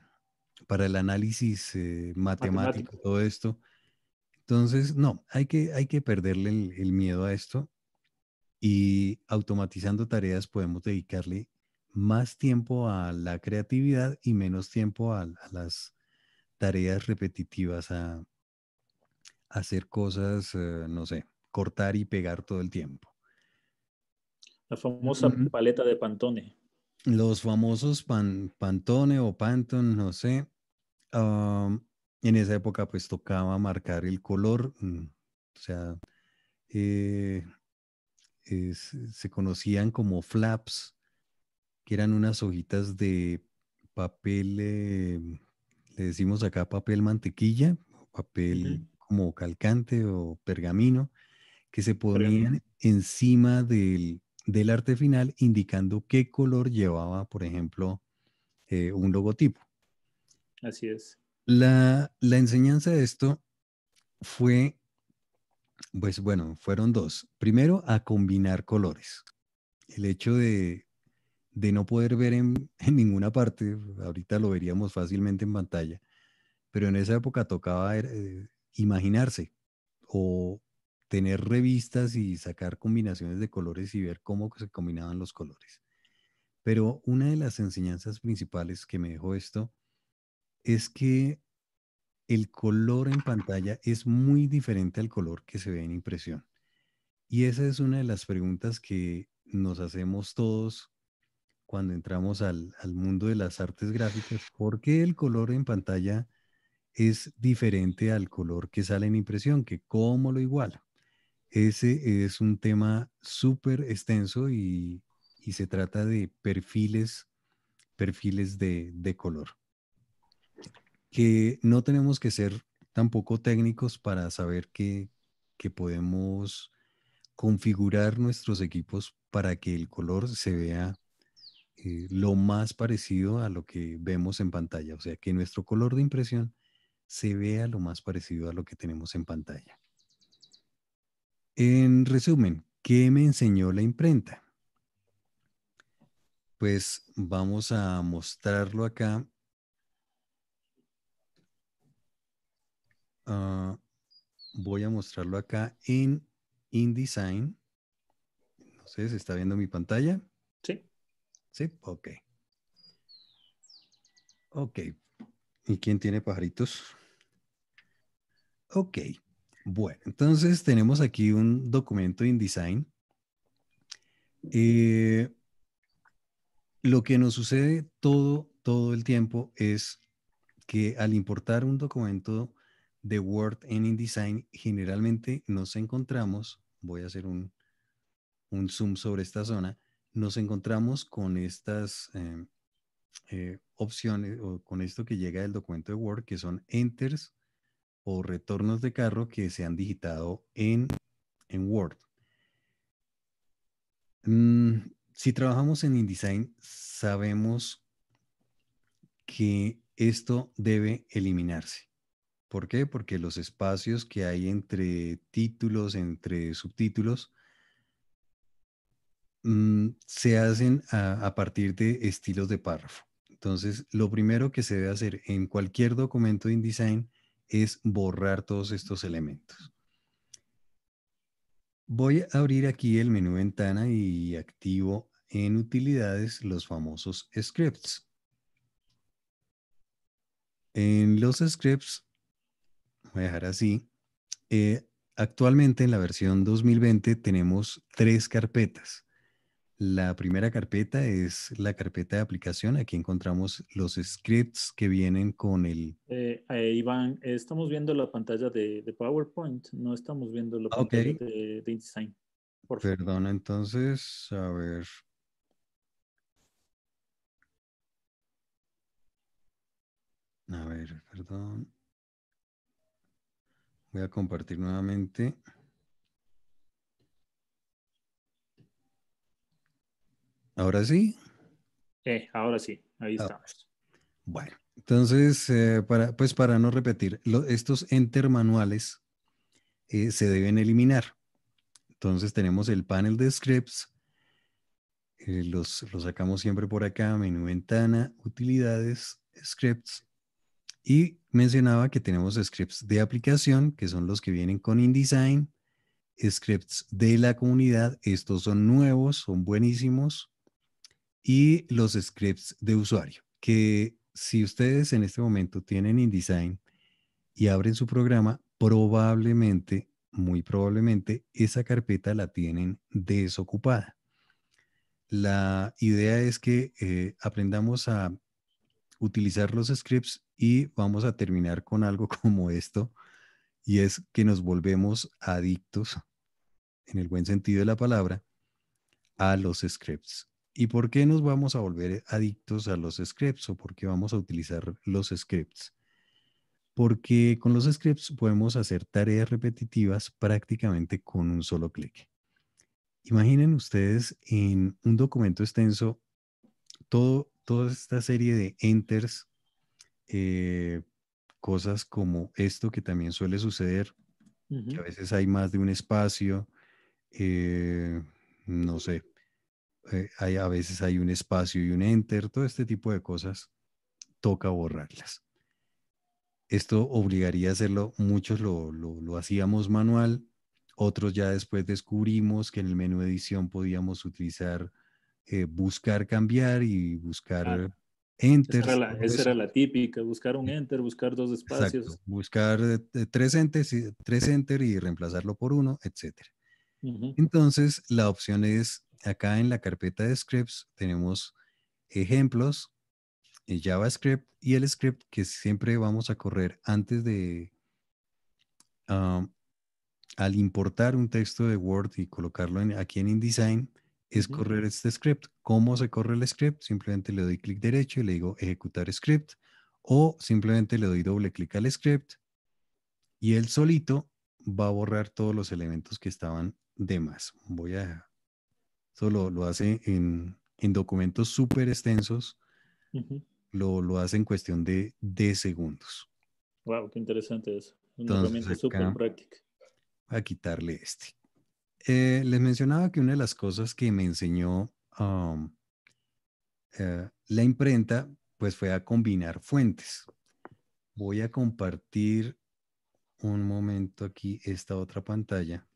para el análisis eh, matemático, todo esto. Entonces, no, hay que, hay que perderle el, miedo a esto y automatizando tareas podemos dedicarle más tiempo a la creatividad y menos tiempo a, a las tareas repetitivas, a, hacer cosas, eh, no sé, cortar y pegar todo el tiempo. La famosa mm, mm. paleta de Pantone. Los famosos Pantone o Pantone, no sé. Ah, en esa época pues tocaba marcar el color, mm, o sea, eh, se conocían como flaps, que eran unas hojitas de papel, eh, le decimos acá papel mantequilla, papel como calcante o pergamino que se ponían encima del, arte final indicando qué color llevaba, por ejemplo, eh, un logotipo. Así es. La, enseñanza de esto fue, pues bueno, fueron dos. Primero, a combinar colores. El hecho de, de no poder ver en, [laughs] ninguna parte, ahorita lo veríamos fácilmente en pantalla, pero en esa época tocaba eh, imaginarse o tener revistas y sacar combinaciones de colores y ver cómo se combinaban los colores. Pero una de las enseñanzas principales que me dejó esto es que el color en pantalla es muy diferente al color que se ve en impresión. Y esa es una de las preguntas que nos hacemos todos cuando entramos al, mundo de las artes gráficas. ¿Por qué el color en pantalla es diferente al color que sale en impresión, que cómo lo iguala. Ese es un tema súper extenso y, se trata de perfiles, perfiles de, color. Que no tenemos que ser tampoco técnicos para saber que, podemos configurar nuestros equipos para que el color se vea eh, lo más parecido a lo que vemos en pantalla. O sea, que nuestro color de impresión se vea lo más parecido a lo que tenemos en pantalla. En resumen, ¿qué me enseñó la imprenta? Pues vamos a mostrarlo acá. Ah, voy a mostrarlo acá en InDesign. No sé si está viendo mi pantalla. Sí. Sí, ok. Ok. ¿Y quién tiene pajaritos? Ok, bueno, entonces tenemos aquí un documento InDesign. Eh, lo que nos sucede todo, todo el tiempo es que al importar un documento de Word en InDesign, generalmente nos encontramos, voy a hacer un, un zoom sobre esta zona, nos encontramos con estas eh, eh, opciones o con esto que llega del documento de Word, que son enters, o retornos de carro que se han digitado en, Word. Mm, si trabajamos en InDesign, sabemos que esto debe eliminarse. ¿Por qué? Porque los espacios que hay entre títulos, entre subtítulos, mm, se hacen a, a partir de estilos de párrafo. Entonces, lo primero que se debe hacer en cualquier documento de InDesign es borrar todos estos elementos. Voy a abrir aquí el menú ventana y activo en utilidades los famosos scripts. En los scripts, voy a dejar así, eh, actualmente en la versión 2020 tenemos tres carpetas. La primera carpeta es la carpeta de aplicación. Aquí encontramos los scripts que vienen con el... Iván, eh, estamos viendo la pantalla de, PowerPoint, no estamos viendo la ah, pantalla de, InDesign. Perdón, entonces, a ver, A ver, perdón. Voy a compartir nuevamente. ¿Ahora sí? Eh, ahora sí, ahí ah, estamos. Bueno, entonces, eh, para, pues para no repetir, estos enter manuales eh, se deben eliminar. Entonces tenemos el panel de scripts, eh, los, los, sacamos siempre por acá, menú ventana, utilidades, scripts. Y mencionaba que tenemos scripts de aplicación, que son los que vienen con InDesign, scripts de la comunidad, estos son nuevos, son buenísimos y los scripts de usuario, que si ustedes en este momento tienen InDesign y abren su programa, probablemente, muy probablemente, esa carpeta la tienen desocupada. La idea es que eh, aprendamos a utilizar los scripts y vamos a terminar con algo [laughs] como esto, y es que nos volvemos adictos, en el buen sentido de la palabra, a los scripts. ¿Y por qué nos vamos a volver adictos a los scripts o por qué vamos a utilizar los scripts? Porque con los scripts podemos hacer tareas repetitivas prácticamente con un solo clic. Imaginen ustedes en un documento extenso toda esta serie de enters, eh, cosas como esto que también suele suceder, que a veces hay más de un espacio, eh, no sé, eh, hay, a veces hay un espacio y un enter, todo este tipo de cosas, toca borrarlas. Esto obligaría a hacerlo, muchos lo, hacíamos manual, otros ya después descubrimos que en el menú edición podíamos utilizar eh, buscar cambiar y buscar enter. Esa, era la, típica, buscar un enter, buscar dos espacios. Buscar eh, tres, tres enter y reemplazarlo por uno, etc. Entonces, la opción es acá en la carpeta de scripts tenemos ejemplos, en eh, JavaScript y el script que siempre vamos a correr antes de, al importar un texto de Word y colocarlo aquí en InDesign, es correr este script. ¿Cómo se corre el script? Simplemente le doy clic derecho y le digo ejecutar script o simplemente le doy doble clic al script y él solito va a borrar todos los elementos que estaban de más. Voy a eso lo, hace en, documentos súper extensos. lo, hace en cuestión de, de segundos. Wow, qué interesante eso. un documento súper práctico A quitarle este. Eh, les mencionaba que una de las cosas que me enseñó um, eh, la imprenta, pues fue a combinar fuentes. Voy a compartir un momento aquí esta otra pantalla.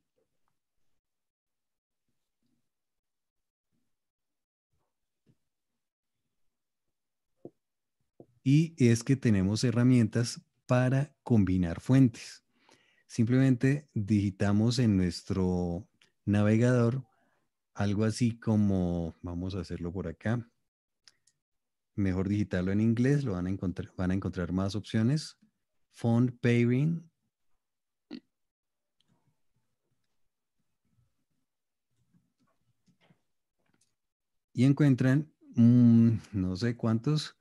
y es que tenemos herramientas para combinar fuentes. Simplemente digitamos en nuestro navegador algo así como, vamos a hacerlo por acá, mejor digitarlo en inglés, lo van a encontrar, van a encontrar más opciones. Font pairing. Y encuentran mm, no sé cuántos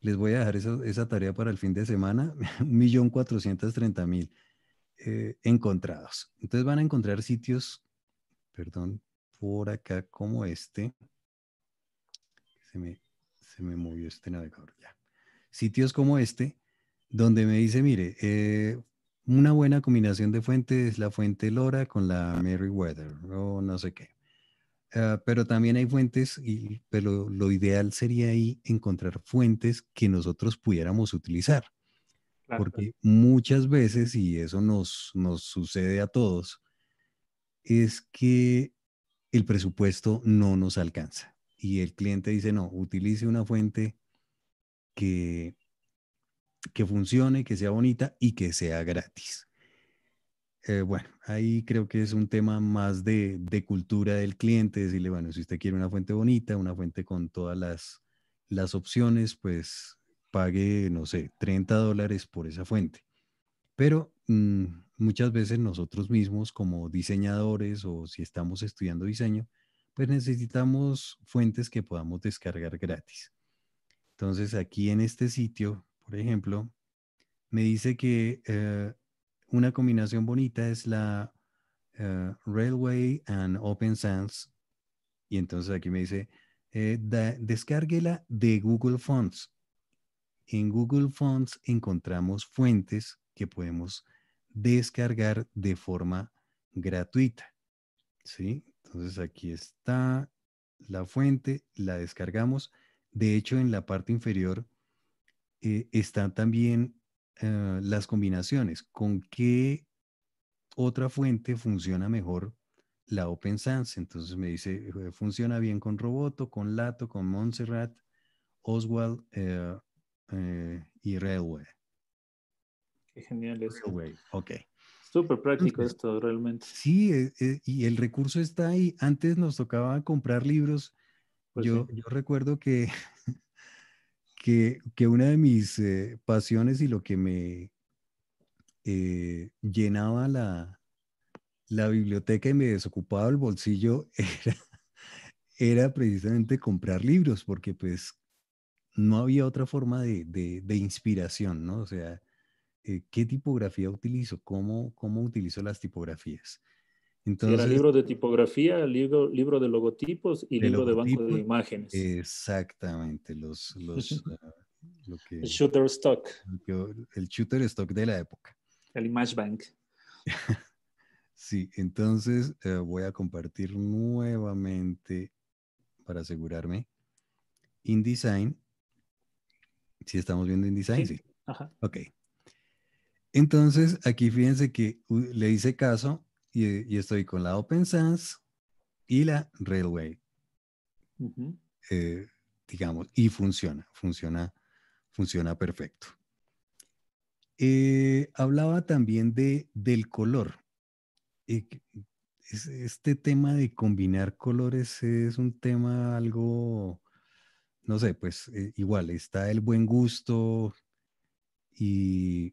les voy a dejar esa, tarea para el fin de semana, 1.430.000 [laughs] eh, encontrados. Entonces van a encontrar sitios, perdón, por acá como este. Se me, movió este navegador ya. Sitios como este, donde me dice, mire, eh, una buena combinación de fuentes, la fuente Lora con la Merryweather o no sé qué. Ah, pero también hay fuentes, y, pero lo ideal sería ahí encontrar fuentes que nosotros pudiéramos utilizar. Porque muchas veces, y eso nos, nos sucede a todos, es que el presupuesto no nos alcanza. Y el cliente dice, no, utilice una fuente que, que funcione, que sea bonita y que sea gratis. Eh, bueno, ahí creo que es un tema más de, cultura del cliente, decirle, bueno, si usted quiere una fuente bonita, una fuente con todas las, opciones, pues pague, no sé, 30 dólares por esa fuente. Pero mm, muchas veces nosotros mismos como diseñadores o si estamos estudiando diseño, pues necesitamos fuentes que podamos descargar gratis. Entonces aquí en este sitio, por ejemplo, me dice que eh, una combinación bonita es la eh, Railway and Open Sans. Y entonces aquí me dice, eh, descárguela de Google Fonts. En Google Fonts encontramos fuentes que podemos descargar de forma gratuita. ¿Sí? Entonces aquí está la fuente, la descargamos. De hecho, en la parte inferior eh, está también eh, las combinaciones. ¿Con qué otra fuente funciona mejor la Open Sans? Entonces me dice, eh, funciona bien con Roboto, con Lato, con Montserrat, Oswald eh, y Railway. Qué genial eso. ok. Súper práctico esto, realmente. Sí, y el recurso está ahí. Antes nos tocaba comprar libros. Pues yo, yo recuerdo que [laughs] que, una de mis eh, pasiones y lo que me eh, llenaba la, biblioteca y me desocupaba el bolsillo [laughs] era, precisamente comprar libros, porque pues no había otra forma de, inspiración, ¿no? O sea, eh, ¿qué tipografía utilizo? ¿Cómo utilizo las tipografías? Entonces, Era libro de tipografía, libro, libro de logotipos y libro de banco de imágenes. Exactamente, los, los [laughs] ah, el shooter stock. el shooter stock de la época. El image bank. [laughs] sí, entonces eh, voy a compartir nuevamente para asegurarme. InDesign. Si estamos viendo InDesign, sí. Ok. Entonces, aquí fíjense que le hice caso y, estoy con la Open Sans y la Railway. Eh, digamos, y funciona, funciona, funciona perfecto. Eh, hablaba también de, del color. Eh, este tema de combinar colores es un tema algo, no sé, pues igual está el buen gusto y,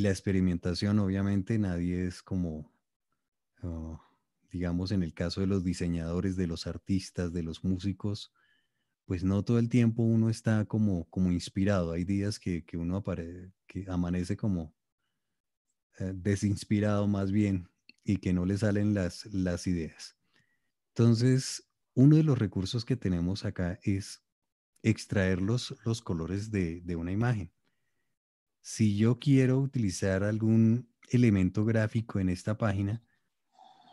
la experimentación, obviamente nadie es como digamos en el caso de los diseñadores, de los artistas, de los músicos, pues no todo el tiempo uno está como, inspirado. Hay días que, uno que amanece como eh, desinspirado más bien y que no le salen las, ideas. Entonces, uno de los recursos que tenemos acá es extraer los, colores de una imagen. Si yo quiero utilizar algún elemento gráfico en esta página,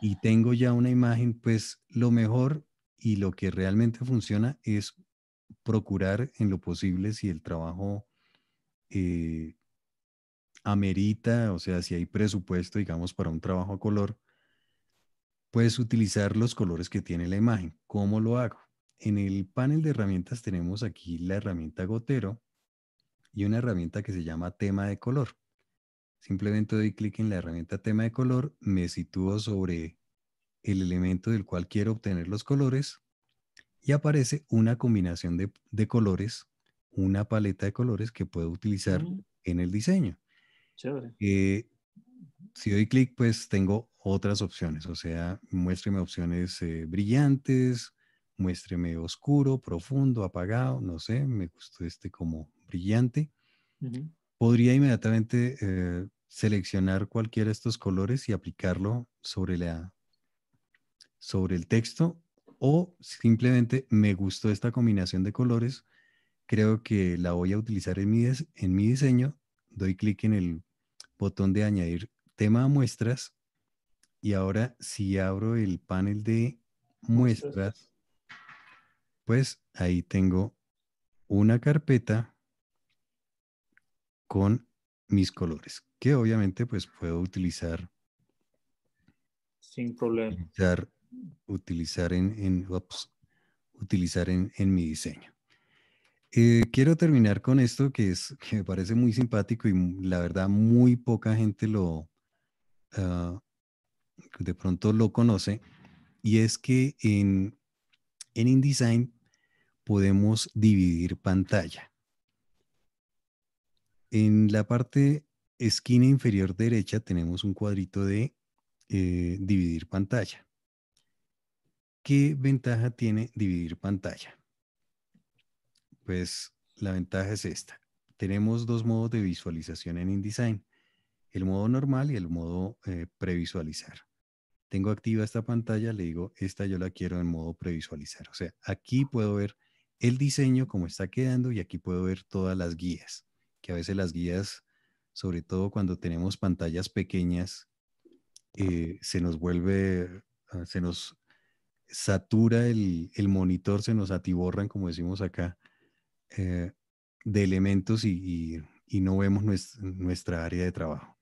y tengo ya una imagen, pues lo mejor y lo que realmente funciona es procurar en lo posible si el trabajo eh, amerita, o sea, si hay presupuesto, digamos, para un trabajo a color, puedes utilizar los colores que tiene la imagen. ¿Cómo lo hago? En el panel de herramientas tenemos aquí la herramienta gotero y una herramienta que se llama tema de color. Simplemente doy clic en la herramienta tema de color, me sitúo sobre el elemento del cual quiero obtener los colores y aparece una combinación de, colores, una paleta de colores que puedo utilizar mm. en el diseño. Eh, si doy clic, pues tengo otras opciones, o sea, muéstrame opciones eh, brillantes, muéstrame oscuro, profundo, apagado, no sé, me gustó este como brillante podría inmediatamente eh, seleccionar cualquiera de estos colores y aplicarlo sobre, la, sobre el texto o simplemente me gustó esta combinación de colores, creo que la voy a utilizar en mi, en mi diseño, doy clic en el botón de añadir tema a muestras y ahora si abro el panel de muestras, pues ahí tengo una carpeta con mis colores, que obviamente pues puedo utilizar sin problema. Utilizar, en, utilizar en, mi diseño. Eh, quiero terminar con esto que, es, me parece muy simpático y la verdad muy poca gente lo ah, de pronto lo conoce y es que en, en InDesign podemos dividir pantalla. En la parte esquina inferior derecha tenemos un cuadrito de eh, dividir pantalla. ¿Qué ventaja tiene dividir pantalla? Pues la ventaja es esta. Tenemos dos modos de visualización en InDesign, el modo normal y el modo eh, previsualizar. Tengo activa esta pantalla, le digo, esta yo la quiero en modo previsualizar. O sea, aquí puedo ver el diseño como está quedando y aquí puedo ver todas las guías que a veces las guías, sobre todo cuando tenemos pantallas pequeñas, eh, se nos vuelve, ah, se nos satura el, monitor, se nos atiborran, como decimos acá, eh, de elementos y, no vemos nuestra, área de trabajo.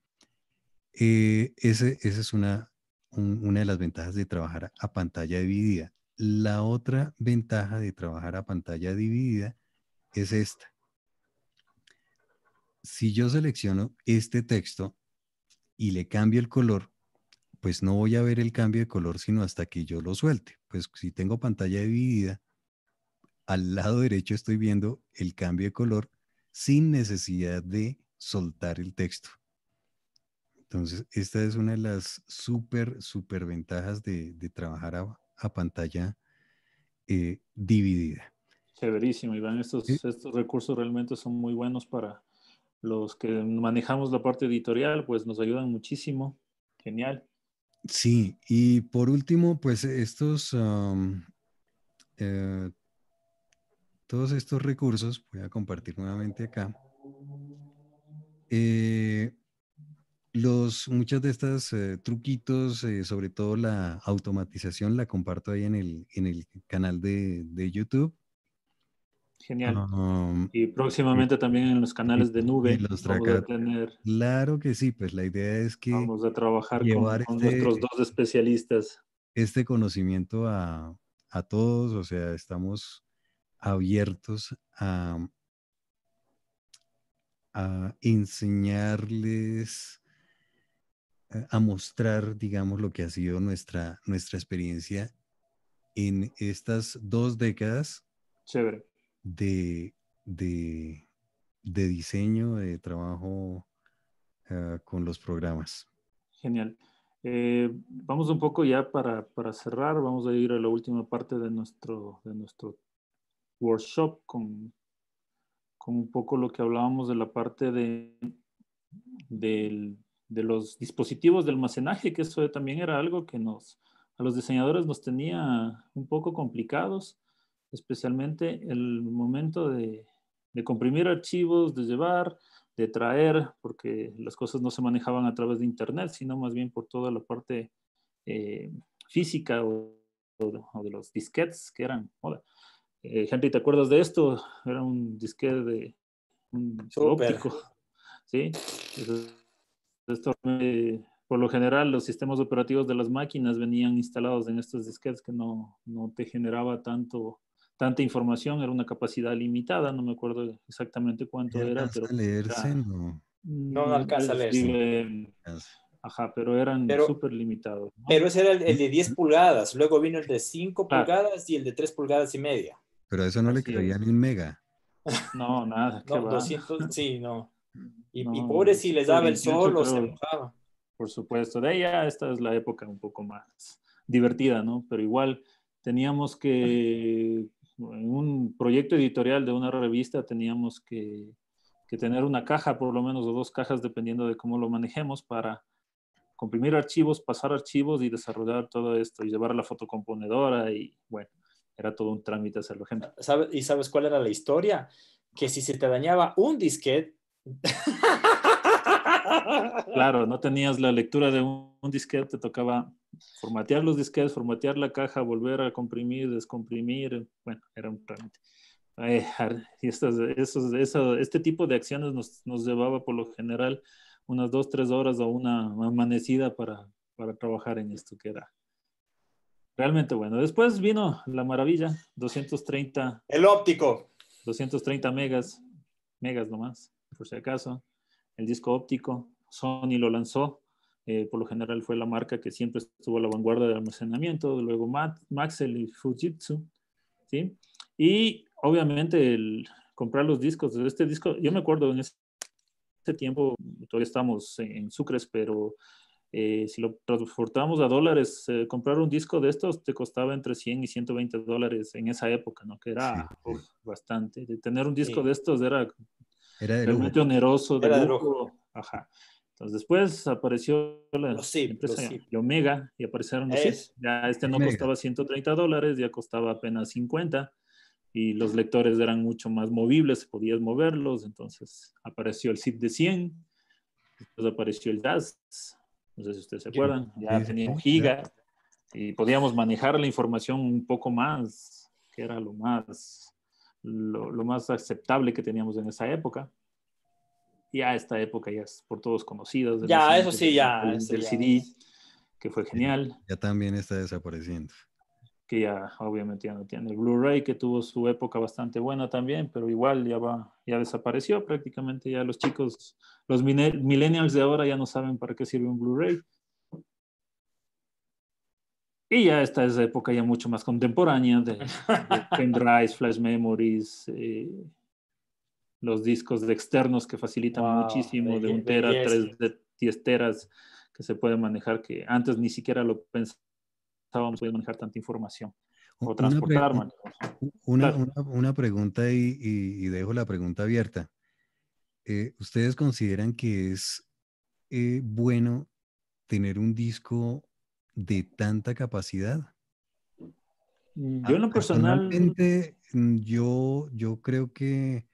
Eh, esa es una, una de las ventajas de trabajar a pantalla dividida. La otra ventaja de trabajar a pantalla dividida es esta si yo selecciono este texto y le cambio el color, pues no voy a ver el cambio de color sino hasta que yo lo suelte. Pues si tengo pantalla dividida, al lado derecho estoy viendo el cambio de color sin necesidad de soltar el texto. Entonces, esta es una de las super super ventajas de, trabajar a, pantalla eh, dividida. Severísimo, Iván. Estos, estos recursos realmente son muy buenos para, los que manejamos la parte editorial, pues nos ayudan muchísimo. Genial. Sí, y por último, pues estos, eh, todos estos recursos, voy a compartir nuevamente acá. Eh, los, muchas de estas eh, truquitos, sobre todo la automatización, la comparto ahí en el, canal de YouTube. Genial. y próximamente también en los canales de nube vamos a tener. Claro que sí, pues la idea es que vamos a trabajar con, este nuestros dos especialistas. Este conocimiento a, todos, o sea, estamos abiertos a, a enseñarles, a mostrar, digamos, lo que ha sido nuestra, nuestra experiencia en estas dos décadas. Chévere de, diseño, de trabajo eh, con los programas. Genial. Eh, vamos un poco ya para, cerrar, vamos a ir a la última parte de nuestro, de nuestro workshop con, con un poco lo que hablábamos de la parte de, de los dispositivos de almacenaje, que eso también era algo que nos, a los diseñadores nos tenía un poco complicados especialmente el momento de, de comprimir archivos, de llevar, de traer, porque las cosas no se manejaban a través de Internet, sino más bien por toda la parte eh, física o, de los disquetes que eran. ¿Gente eh, ¿te acuerdas de esto? Era un disquete de óptico. ¿sí? Eh, por lo general, los sistemas operativos de las máquinas venían instalados en estos disquetes que no, no te generaba tanto tanta información, era una capacidad limitada, no me acuerdo exactamente cuánto era, pero... Pues, leerse, no. no. alcanza a leerse. ajá, pero eran súper limitados. Pero ese era el, de 10 pulgadas, luego vino el de 5 pulgadas y el de 3 pulgadas y media. Pero eso no le creía ni mega. No, nada. sí, no. Y, pobre si les daba el sol o se mojaba. Por supuesto, de ella esta es la época un poco más divertida, ¿no? Pero igual teníamos que en un proyecto editorial de una revista teníamos que, tener una caja, por lo menos, dos cajas, dependiendo de cómo lo manejemos, para comprimir archivos, pasar archivos y desarrollar todo esto, y llevar a la fotocomponedora, y bueno, era todo un trámite hacerlo. gente ¿Y sabes cuál era la historia? Que si se te dañaba un disquete... [laughs] claro, no tenías la lectura de un, un disquete, te tocaba formatear los disquetes, formatear la caja, volver a comprimir, descomprimir, bueno, era un trámite. este tipo de acciones nos, llevaba por lo general unas dos, tres horas o una amanecida para, para trabajar en esto que era realmente bueno. Después vino la maravilla, 230. El óptico. 230 megas, megas nomás, por si acaso. El disco óptico, Sony lo lanzó eh, por lo general fue la marca que siempre estuvo a la vanguardia del almacenamiento, luego Maxel y Fujitsu, ¿sí? Y obviamente el comprar los discos de este disco, yo me acuerdo en ese tiempo, todavía estamos en Sucres, pero eh, si lo transportamos a dólares, eh, comprar un disco de estos te costaba entre 100 y 120 dólares en esa época, ¿no? Que era bastante. De tener un disco de estos era, realmente oneroso. era De Ajá. Entonces después apareció la empresa Omega y aparecieron los Ya este no costaba 130 dólares, ya costaba apenas 50 y los lectores eran mucho más movibles, podías moverlos, entonces apareció el zip de 100, después apareció el DAS, no sé si ustedes se acuerdan, ya tenía un giga y podíamos manejar la información un poco más, que era lo más, lo más aceptable que teníamos en esa época ya esta época ya es por todos conocidos. Ya, eso sí, ya. Del, CD, que fue genial. Ya también está desapareciendo. Que ya, obviamente, ya no tiene. El Blu-ray, que tuvo su época bastante buena también, pero igual ya va, ya desapareció prácticamente. Ya los chicos, los millennials de ahora ya no saben para qué sirve un Blu-ray. Y ya esta es época ya mucho más contemporánea de, de [laughs] pendrives, flash memories, eh, los discos externos que facilitan muchísimo, de, un tera, tres, de teras que se puede manejar, que antes ni siquiera lo pensábamos, puede manejar tanta información o transportar. Una, una, pregunta y, dejo la pregunta abierta. Eh, ¿Ustedes consideran que es eh, bueno tener un disco de tanta capacidad? Mm, yo en lo personal... Mm, yo, yo creo que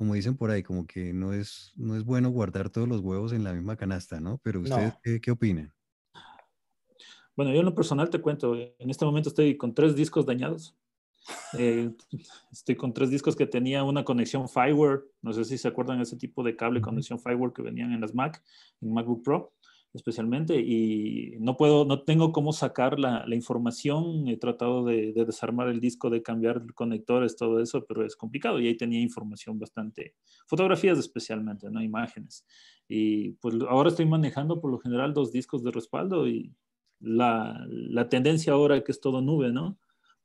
como dicen por ahí, como que no es, no es bueno guardar todos los huevos en la misma canasta, ¿no? Pero ustedes, ¿qué, ¿qué, Bueno, yo en lo personal te cuento, eh, en este momento estoy con tres discos dañados. Eh, [laughs] estoy con tres discos que tenía una conexión Fireware, no sé si se acuerdan ese tipo de cable, conexión Fireware que venían en las Mac, en MacBook Pro especialmente, y no puedo, no tengo cómo sacar la, información, he tratado de, desarmar el disco, de cambiar conectores, todo eso, pero es complicado, y ahí tenía información bastante, fotografías especialmente, ¿no? Imágenes. Y pues ahora estoy manejando por lo general dos discos de respaldo y la, tendencia ahora que es todo nube, ¿no?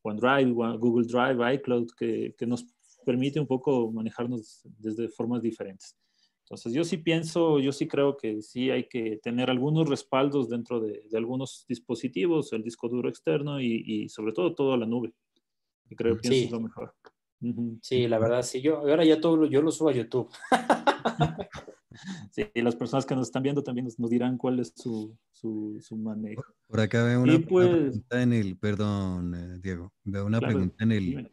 OneDrive, Google Drive, iCloud, que, que nos permite un poco manejarnos desde formas diferentes. Entonces, yo sí pienso, yo sí creo que sí hay que tener algunos respaldos dentro de, algunos dispositivos, el disco duro externo y, sobre todo toda la nube. Y creo que eso es lo mejor. Sí, la verdad, sí. Yo, ahora ya todo, yo lo subo a YouTube. [laughs] sí, y las personas que nos están viendo también nos, dirán cuál es su, su, manejo. Por acá veo una, pues pregunta en el, perdón, eh, Diego, veo una pregunta en el,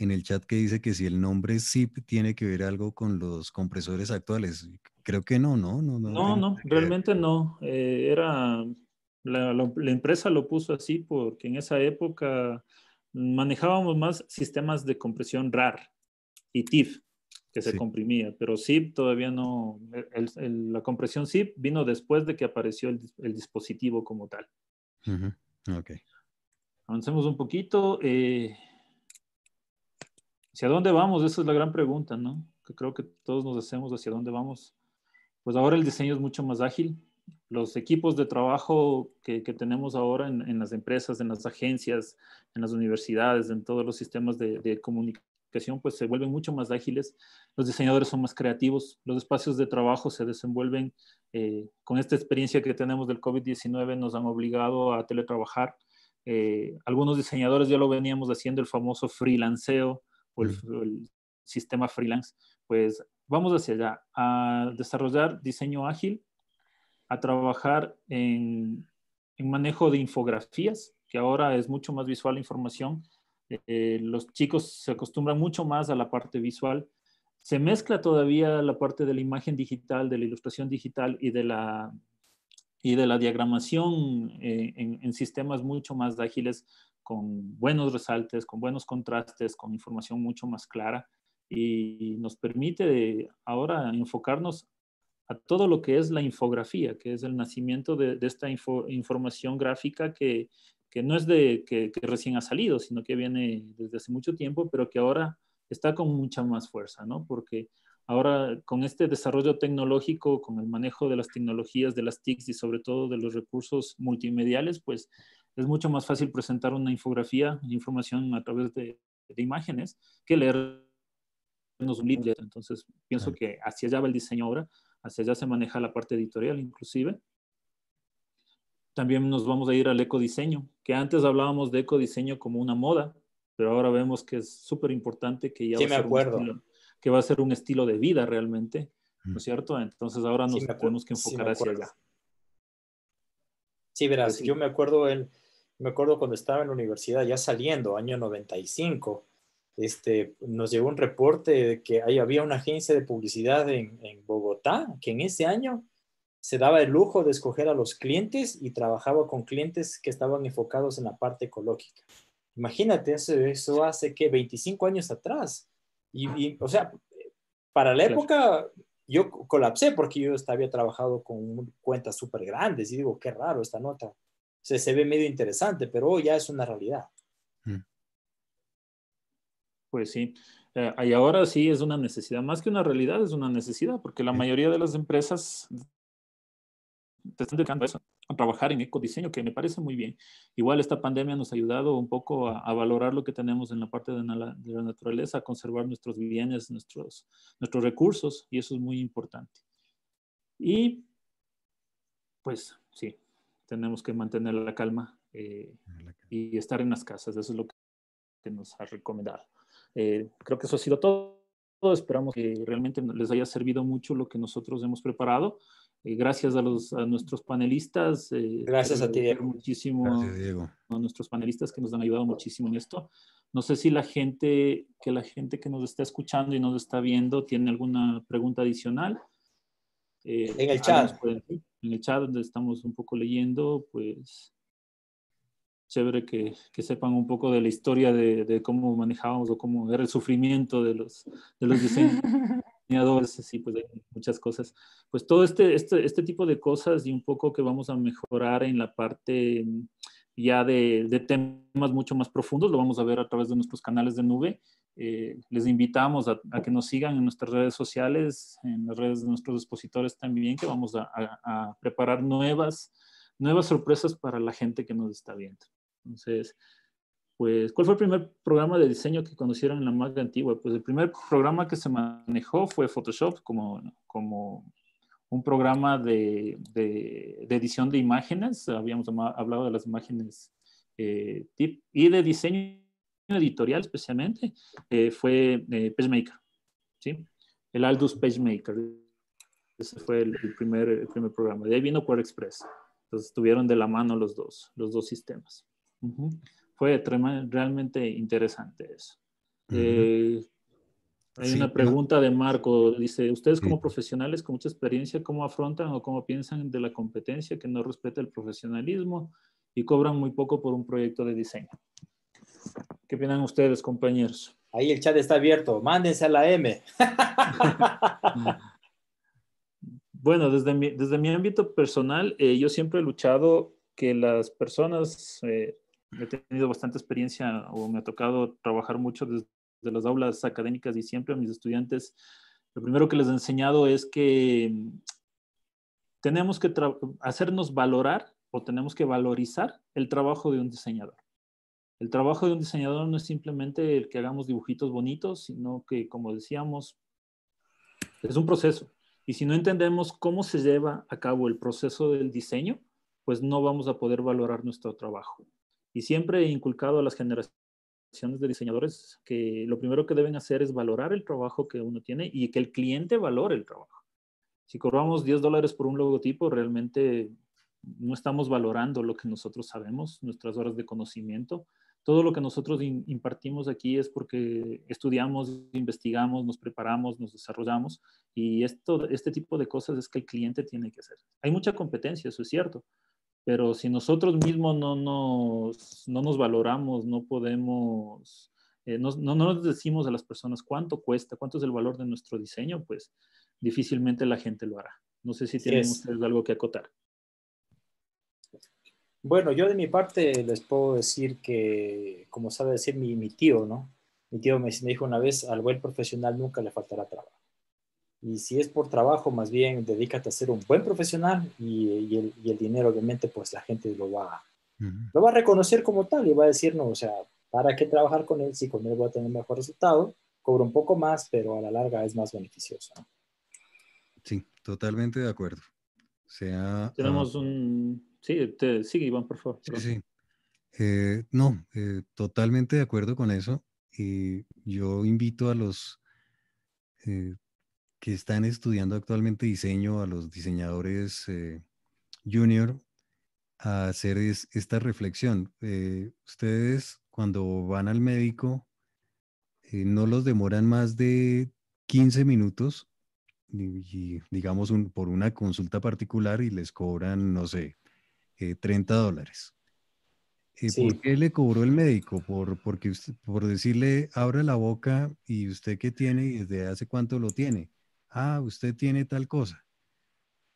en el chat que dice que si el nombre ZIP tiene que ver algo con los compresores actuales. Creo que no, ¿no? No, no, no, no realmente no. Eh, era la, empresa lo puso así porque en esa época manejábamos más sistemas de compresión RAR y TIFF que se comprimía, pero ZIP todavía no, la compresión ZIP vino después de que apareció el, dispositivo como tal. Ok. Avancemos un poquito. Eh, ¿Hacia dónde vamos? Esa es la gran pregunta, ¿no? Que creo que todos nos hacemos hacia dónde vamos. Pues ahora el diseño es mucho más ágil. Los equipos de trabajo que, tenemos ahora en, las empresas, en las agencias, en las universidades, en todos los sistemas de, comunicación, pues se vuelven mucho más ágiles. Los diseñadores son más creativos. Los espacios de trabajo se desenvuelven. Eh, con esta experiencia que tenemos del COVID-19 nos han obligado a teletrabajar. Eh, algunos diseñadores ya lo veníamos haciendo, el famoso freelanceo, el, sistema freelance, pues vamos hacia allá, a desarrollar diseño ágil, a trabajar en, manejo de infografías, que ahora es mucho más visual la información. Eh, los chicos se acostumbran mucho más a la parte visual. Se mezcla todavía la parte de la imagen digital, de la ilustración digital y de la y de la diagramación eh, en, sistemas mucho más ágiles, con buenos resaltes, con buenos contrastes, con información mucho más clara y nos permite ahora enfocarnos a todo lo que es la infografía, que es el nacimiento de, esta información gráfica que, no es de que, que, recién ha salido, sino que viene desde hace mucho tiempo, pero que ahora está con mucha más fuerza, ¿no? Porque Ahora, con este desarrollo tecnológico, con el manejo de las tecnologías, de las TICs y sobre todo de los recursos multimediales, pues es mucho más fácil presentar una infografía, información a través de, imágenes, que leer unos libro. Entonces, pienso que hacia allá va el diseño ahora, hacia allá se maneja la parte editorial inclusive. También nos vamos a ir al ecodiseño, que antes hablábamos de ecodiseño como una moda, pero ahora vemos que es súper importante que ya... Sí, me acuerdo que va a ser un estilo de vida realmente, ¿no es cierto? Entonces ahora nos tenemos que enfocar hacia allá. Sí, verás, pues yo me acuerdo, me acuerdo cuando estaba en la universidad, ya saliendo, año 95, este, nos llegó un reporte de que ahí había una agencia de publicidad en, Bogotá que en ese año se daba el lujo de escoger a los clientes y trabajaba con clientes que estaban enfocados en la parte ecológica. Imagínate, eso, eso hace que 25 años atrás, y, o sea, para la época yo colapsé porque yo había trabajado con cuentas súper grandes y digo, qué raro esta nota. se ve medio interesante, pero ya es una realidad. Mm. Pues sí. Eh, y ahora sí es una necesidad, más que una realidad, es una necesidad, porque la mayoría de las empresas te están dedicando a eso a trabajar en ecodiseño, que me parece muy bien. Igual esta pandemia nos ha ayudado un poco a, valorar lo que tenemos en la parte de, la, naturaleza, a conservar nuestros bienes, nuestros, nuestros recursos, y eso es muy importante. Y pues sí, tenemos que mantener la calma eh, y estar en las casas, eso es lo que nos ha recomendado. Eh, creo que eso ha sido todo. Esperamos que realmente les haya servido mucho lo que nosotros hemos preparado. Eh, gracias a, los, nuestros panelistas. Eh, gracias a ti, Diego. Muchísimo gracias, Diego. a nuestros panelistas que nos han ayudado muchísimo en esto. No sé si la gente que la gente que nos está escuchando y nos está viendo tiene alguna pregunta adicional. Eh, en el chat. en el chat donde estamos un poco leyendo, pues chévere que, que, sepan un poco de la historia de, cómo manejábamos o cómo era el sufrimiento de los, de los diseñadores, sí, pues muchas cosas. Pues todo este, este, este, tipo de cosas y un poco que vamos a mejorar en la parte mm, ya de, de temas mucho más profundos, lo vamos a ver a través de nuestros canales de nube. Eh, les invitamos a, que nos sigan en nuestras redes sociales, en las redes de nuestros expositores también, que vamos a, a preparar nuevas, nuevas sorpresas para la gente que nos está viendo. Entonces, pues, ¿cuál fue el primer programa de diseño que conocieron en la más antigua? Pues el primer programa que se manejó fue Photoshop como, como un programa de, edición de imágenes. Habíamos hablado de las imágenes eh, tip, y de diseño editorial especialmente eh, fue eh, PageMaker, ¿sí? El Aldus PageMaker. Ese fue el, primer, el primer programa. De ahí vino por Express. Entonces estuvieron de la mano los dos, los dos sistemas. Fue realmente interesante eso. Eh, hay una pregunta de Marco. Dice, ¿ustedes como profesionales con mucha experiencia, cómo afrontan o cómo piensan de la competencia que no respeta el profesionalismo y cobran muy poco por un proyecto de diseño? ¿Qué opinan ustedes, compañeros? Ahí el chat está abierto. Mándense a la M. [laughs] bueno, desde mi, desde mi ámbito personal, eh, yo siempre he luchado que las personas eh, he tenido bastante experiencia o me ha tocado trabajar mucho desde las aulas académicas y siempre a mis estudiantes, lo primero que les he enseñado es que mm, tenemos que hacernos valorar o tenemos que valorizar el trabajo de un diseñador. El trabajo de un diseñador no es simplemente el que hagamos dibujitos bonitos, sino que, como decíamos, es un proceso. Y si no entendemos cómo se lleva a cabo el proceso del diseño, pues no vamos a poder valorar nuestro trabajo. Y siempre he inculcado a las generaciones de diseñadores que lo primero que deben hacer es valorar el trabajo que uno tiene y que el cliente valore el trabajo. Si cobramos 10 dólares por un logotipo, realmente no estamos valorando lo que nosotros sabemos, nuestras horas de conocimiento. Todo lo que nosotros impartimos aquí es porque estudiamos, investigamos, nos preparamos, nos desarrollamos y esto, este tipo de cosas es que el cliente tiene que hacer. Hay mucha competencia, eso es cierto, pero si nosotros mismos no nos, no nos valoramos, no podemos, eh, no, nos decimos a las personas cuánto cuesta, cuánto es el valor de nuestro diseño, pues difícilmente la gente lo hará. No sé si tienen ustedes algo que acotar. Bueno, yo de mi parte les puedo decir que, como sabe decir mi, mi tío, ¿no? Mi tío me dijo una vez, al buen profesional nunca le faltará trabajo. Y si es por trabajo, más bien dedícate a ser un buen profesional y, el, dinero, obviamente, pues la gente lo va, lo va a reconocer como tal y va a decir, no, o sea, ¿para qué trabajar con él si con él voy a tener mejor resultado? Cobro un poco más, pero a la larga es más beneficioso. Sí, totalmente de acuerdo. sea, ah, Tenemos un... Sí, Iván, por favor. Sí, sí. Eh, no, eh, totalmente de acuerdo con eso. Y yo invito a los eh, que están estudiando actualmente diseño, a los diseñadores eh, junior, a hacer esta reflexión. Eh, ustedes cuando van al médico, eh, no los demoran más de 15 minutos, digamos por una consulta particular y les cobran, no sé, 30 dólares. ¿Por qué le cobró el médico? Por, porque por decirle, abre la boca y usted qué tiene y desde hace cuánto lo tiene ah, usted tiene tal cosa.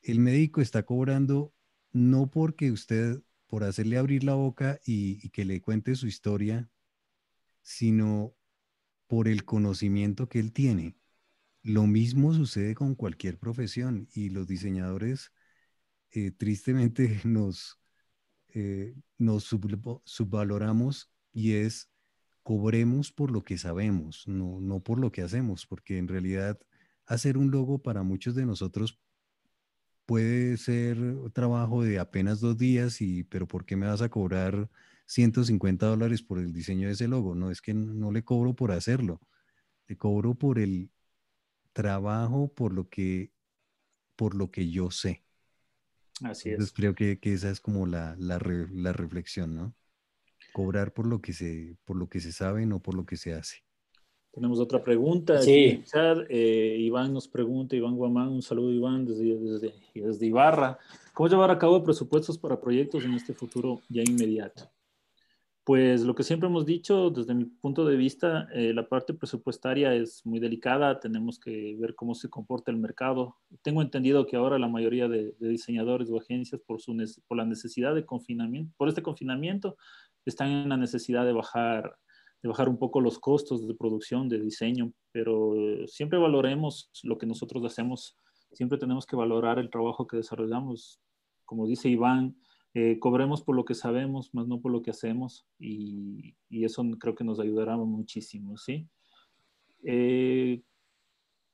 El médico está cobrando no porque usted, por hacerle abrir la boca y, que le cuente su historia, sino por el conocimiento que él tiene. Lo mismo sucede con cualquier profesión y los diseñadores eh, tristemente [laughs] nos, eh, nos subvaloramos y es cobremos por lo que sabemos, no, no por lo que hacemos, porque en realidad hacer un logo para muchos de nosotros puede ser trabajo de apenas dos días, y, pero ¿por qué me vas a cobrar 150 dólares por el diseño de ese logo? No es que no le cobro por hacerlo, le cobro por el trabajo, por lo que, por lo que yo sé. Así es. creo que, esa es como la, la reflexión, ¿no? Cobrar por lo que se, por lo que se sabe, no por lo que se hace. Tenemos otra pregunta. Sí. Eh, Iván nos pregunta, Iván Guamán, un saludo Iván desde, desde, desde, Ibarra. ¿Cómo llevar a cabo presupuestos para proyectos en este futuro ya inmediato? Pues lo que siempre hemos dicho, desde mi punto de vista, eh, la parte presupuestaria es muy delicada, tenemos que ver cómo se comporta el mercado. Tengo entendido que ahora la mayoría de, de diseñadores o agencias, por, su, por la necesidad de confinamiento, por este confinamiento, están en la necesidad de bajar de bajar un poco los costos de producción, de diseño, pero eh, siempre valoremos lo que nosotros hacemos, siempre tenemos que valorar el trabajo que desarrollamos. Como dice Iván, eh, cobremos por lo que sabemos, más no por lo que hacemos, y, eso creo que nos ayudará muchísimo, ¿sí? Eh,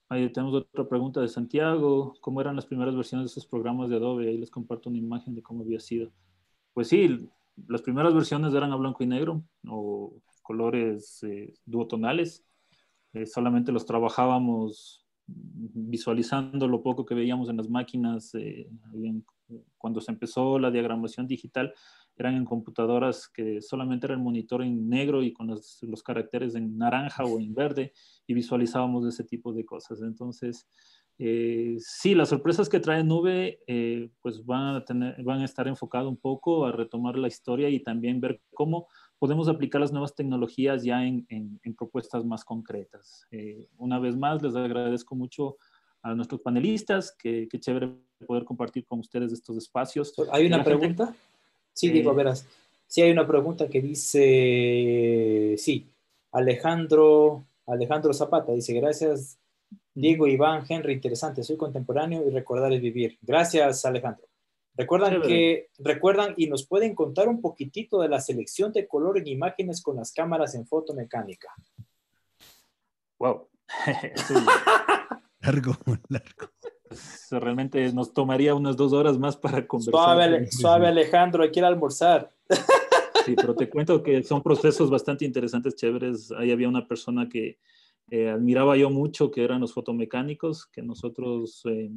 ahí tenemos otra pregunta de Santiago, ¿cómo eran las primeras versiones de esos programas de Adobe? Ahí les comparto una imagen de cómo había sido. Pues sí, las primeras versiones eran a blanco y negro, o colores eh, duotonales. Eh, solamente los trabajábamos visualizando lo poco que veíamos en las máquinas. Eh, cuando se empezó la diagramación digital, eran en computadoras que solamente era el monitor en negro y con los, caracteres en naranja o en verde y visualizábamos ese tipo de cosas. Entonces, sí, las sorpresas que trae Nube pues van a, tener, van a estar enfocado un poco a retomar la historia y también ver cómo podemos aplicar las nuevas tecnologías ya en, propuestas más concretas. Eh, una vez más, les agradezco mucho a nuestros panelistas, qué chévere poder compartir con ustedes estos espacios. ¿Hay una pregunta? Sí, eh, Diego, verás. Sí, hay una pregunta que dice, sí, Alejandro, Alejandro Zapata dice, gracias Diego, Iván, Henry, interesante, soy contemporáneo y recordar es vivir. Gracias, Alejandro. Recuerdan que recuerdan y nos pueden contar un poquitito de la selección de color en imágenes con las cámaras en fotomecánica. Wow. [laughs] Largo, [laughs] largo, largo. realmente nos tomaría unas dos horas más para conversar. Suave, Alejandro, hay que ir a almorzar. [laughs] Sí, pero te cuento que son procesos bastante interesantes, chéveres. Ahí había una persona que eh, admiraba yo mucho, que eran los fotomecánicos, que nosotros eh,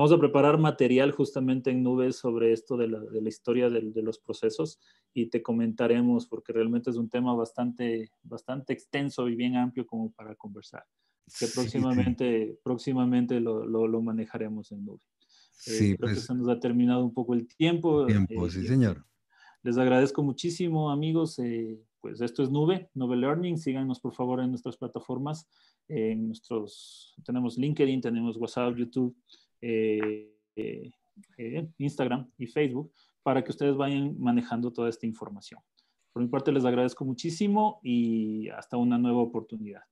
Vamos a preparar material justamente en nubes sobre esto de la, historia de, los procesos y te comentaremos porque realmente es un tema bastante, bastante extenso y bien amplio como para conversar. Que próximamente, próximamente lo, lo, manejaremos en nube. Eh, sí, creo que pues. se nos ha terminado un poco el tiempo. Tiempo, eh, sí, señor. Les agradezco muchísimo, amigos. Eh, pues esto es Nube, Nube Learning. Síganos, por favor, en nuestras plataformas. En nuestros, tenemos LinkedIn, tenemos WhatsApp, YouTube, eh, eh, eh, Instagram y Facebook para que ustedes vayan manejando toda esta información. Por mi parte les agradezco muchísimo y hasta una nueva oportunidad.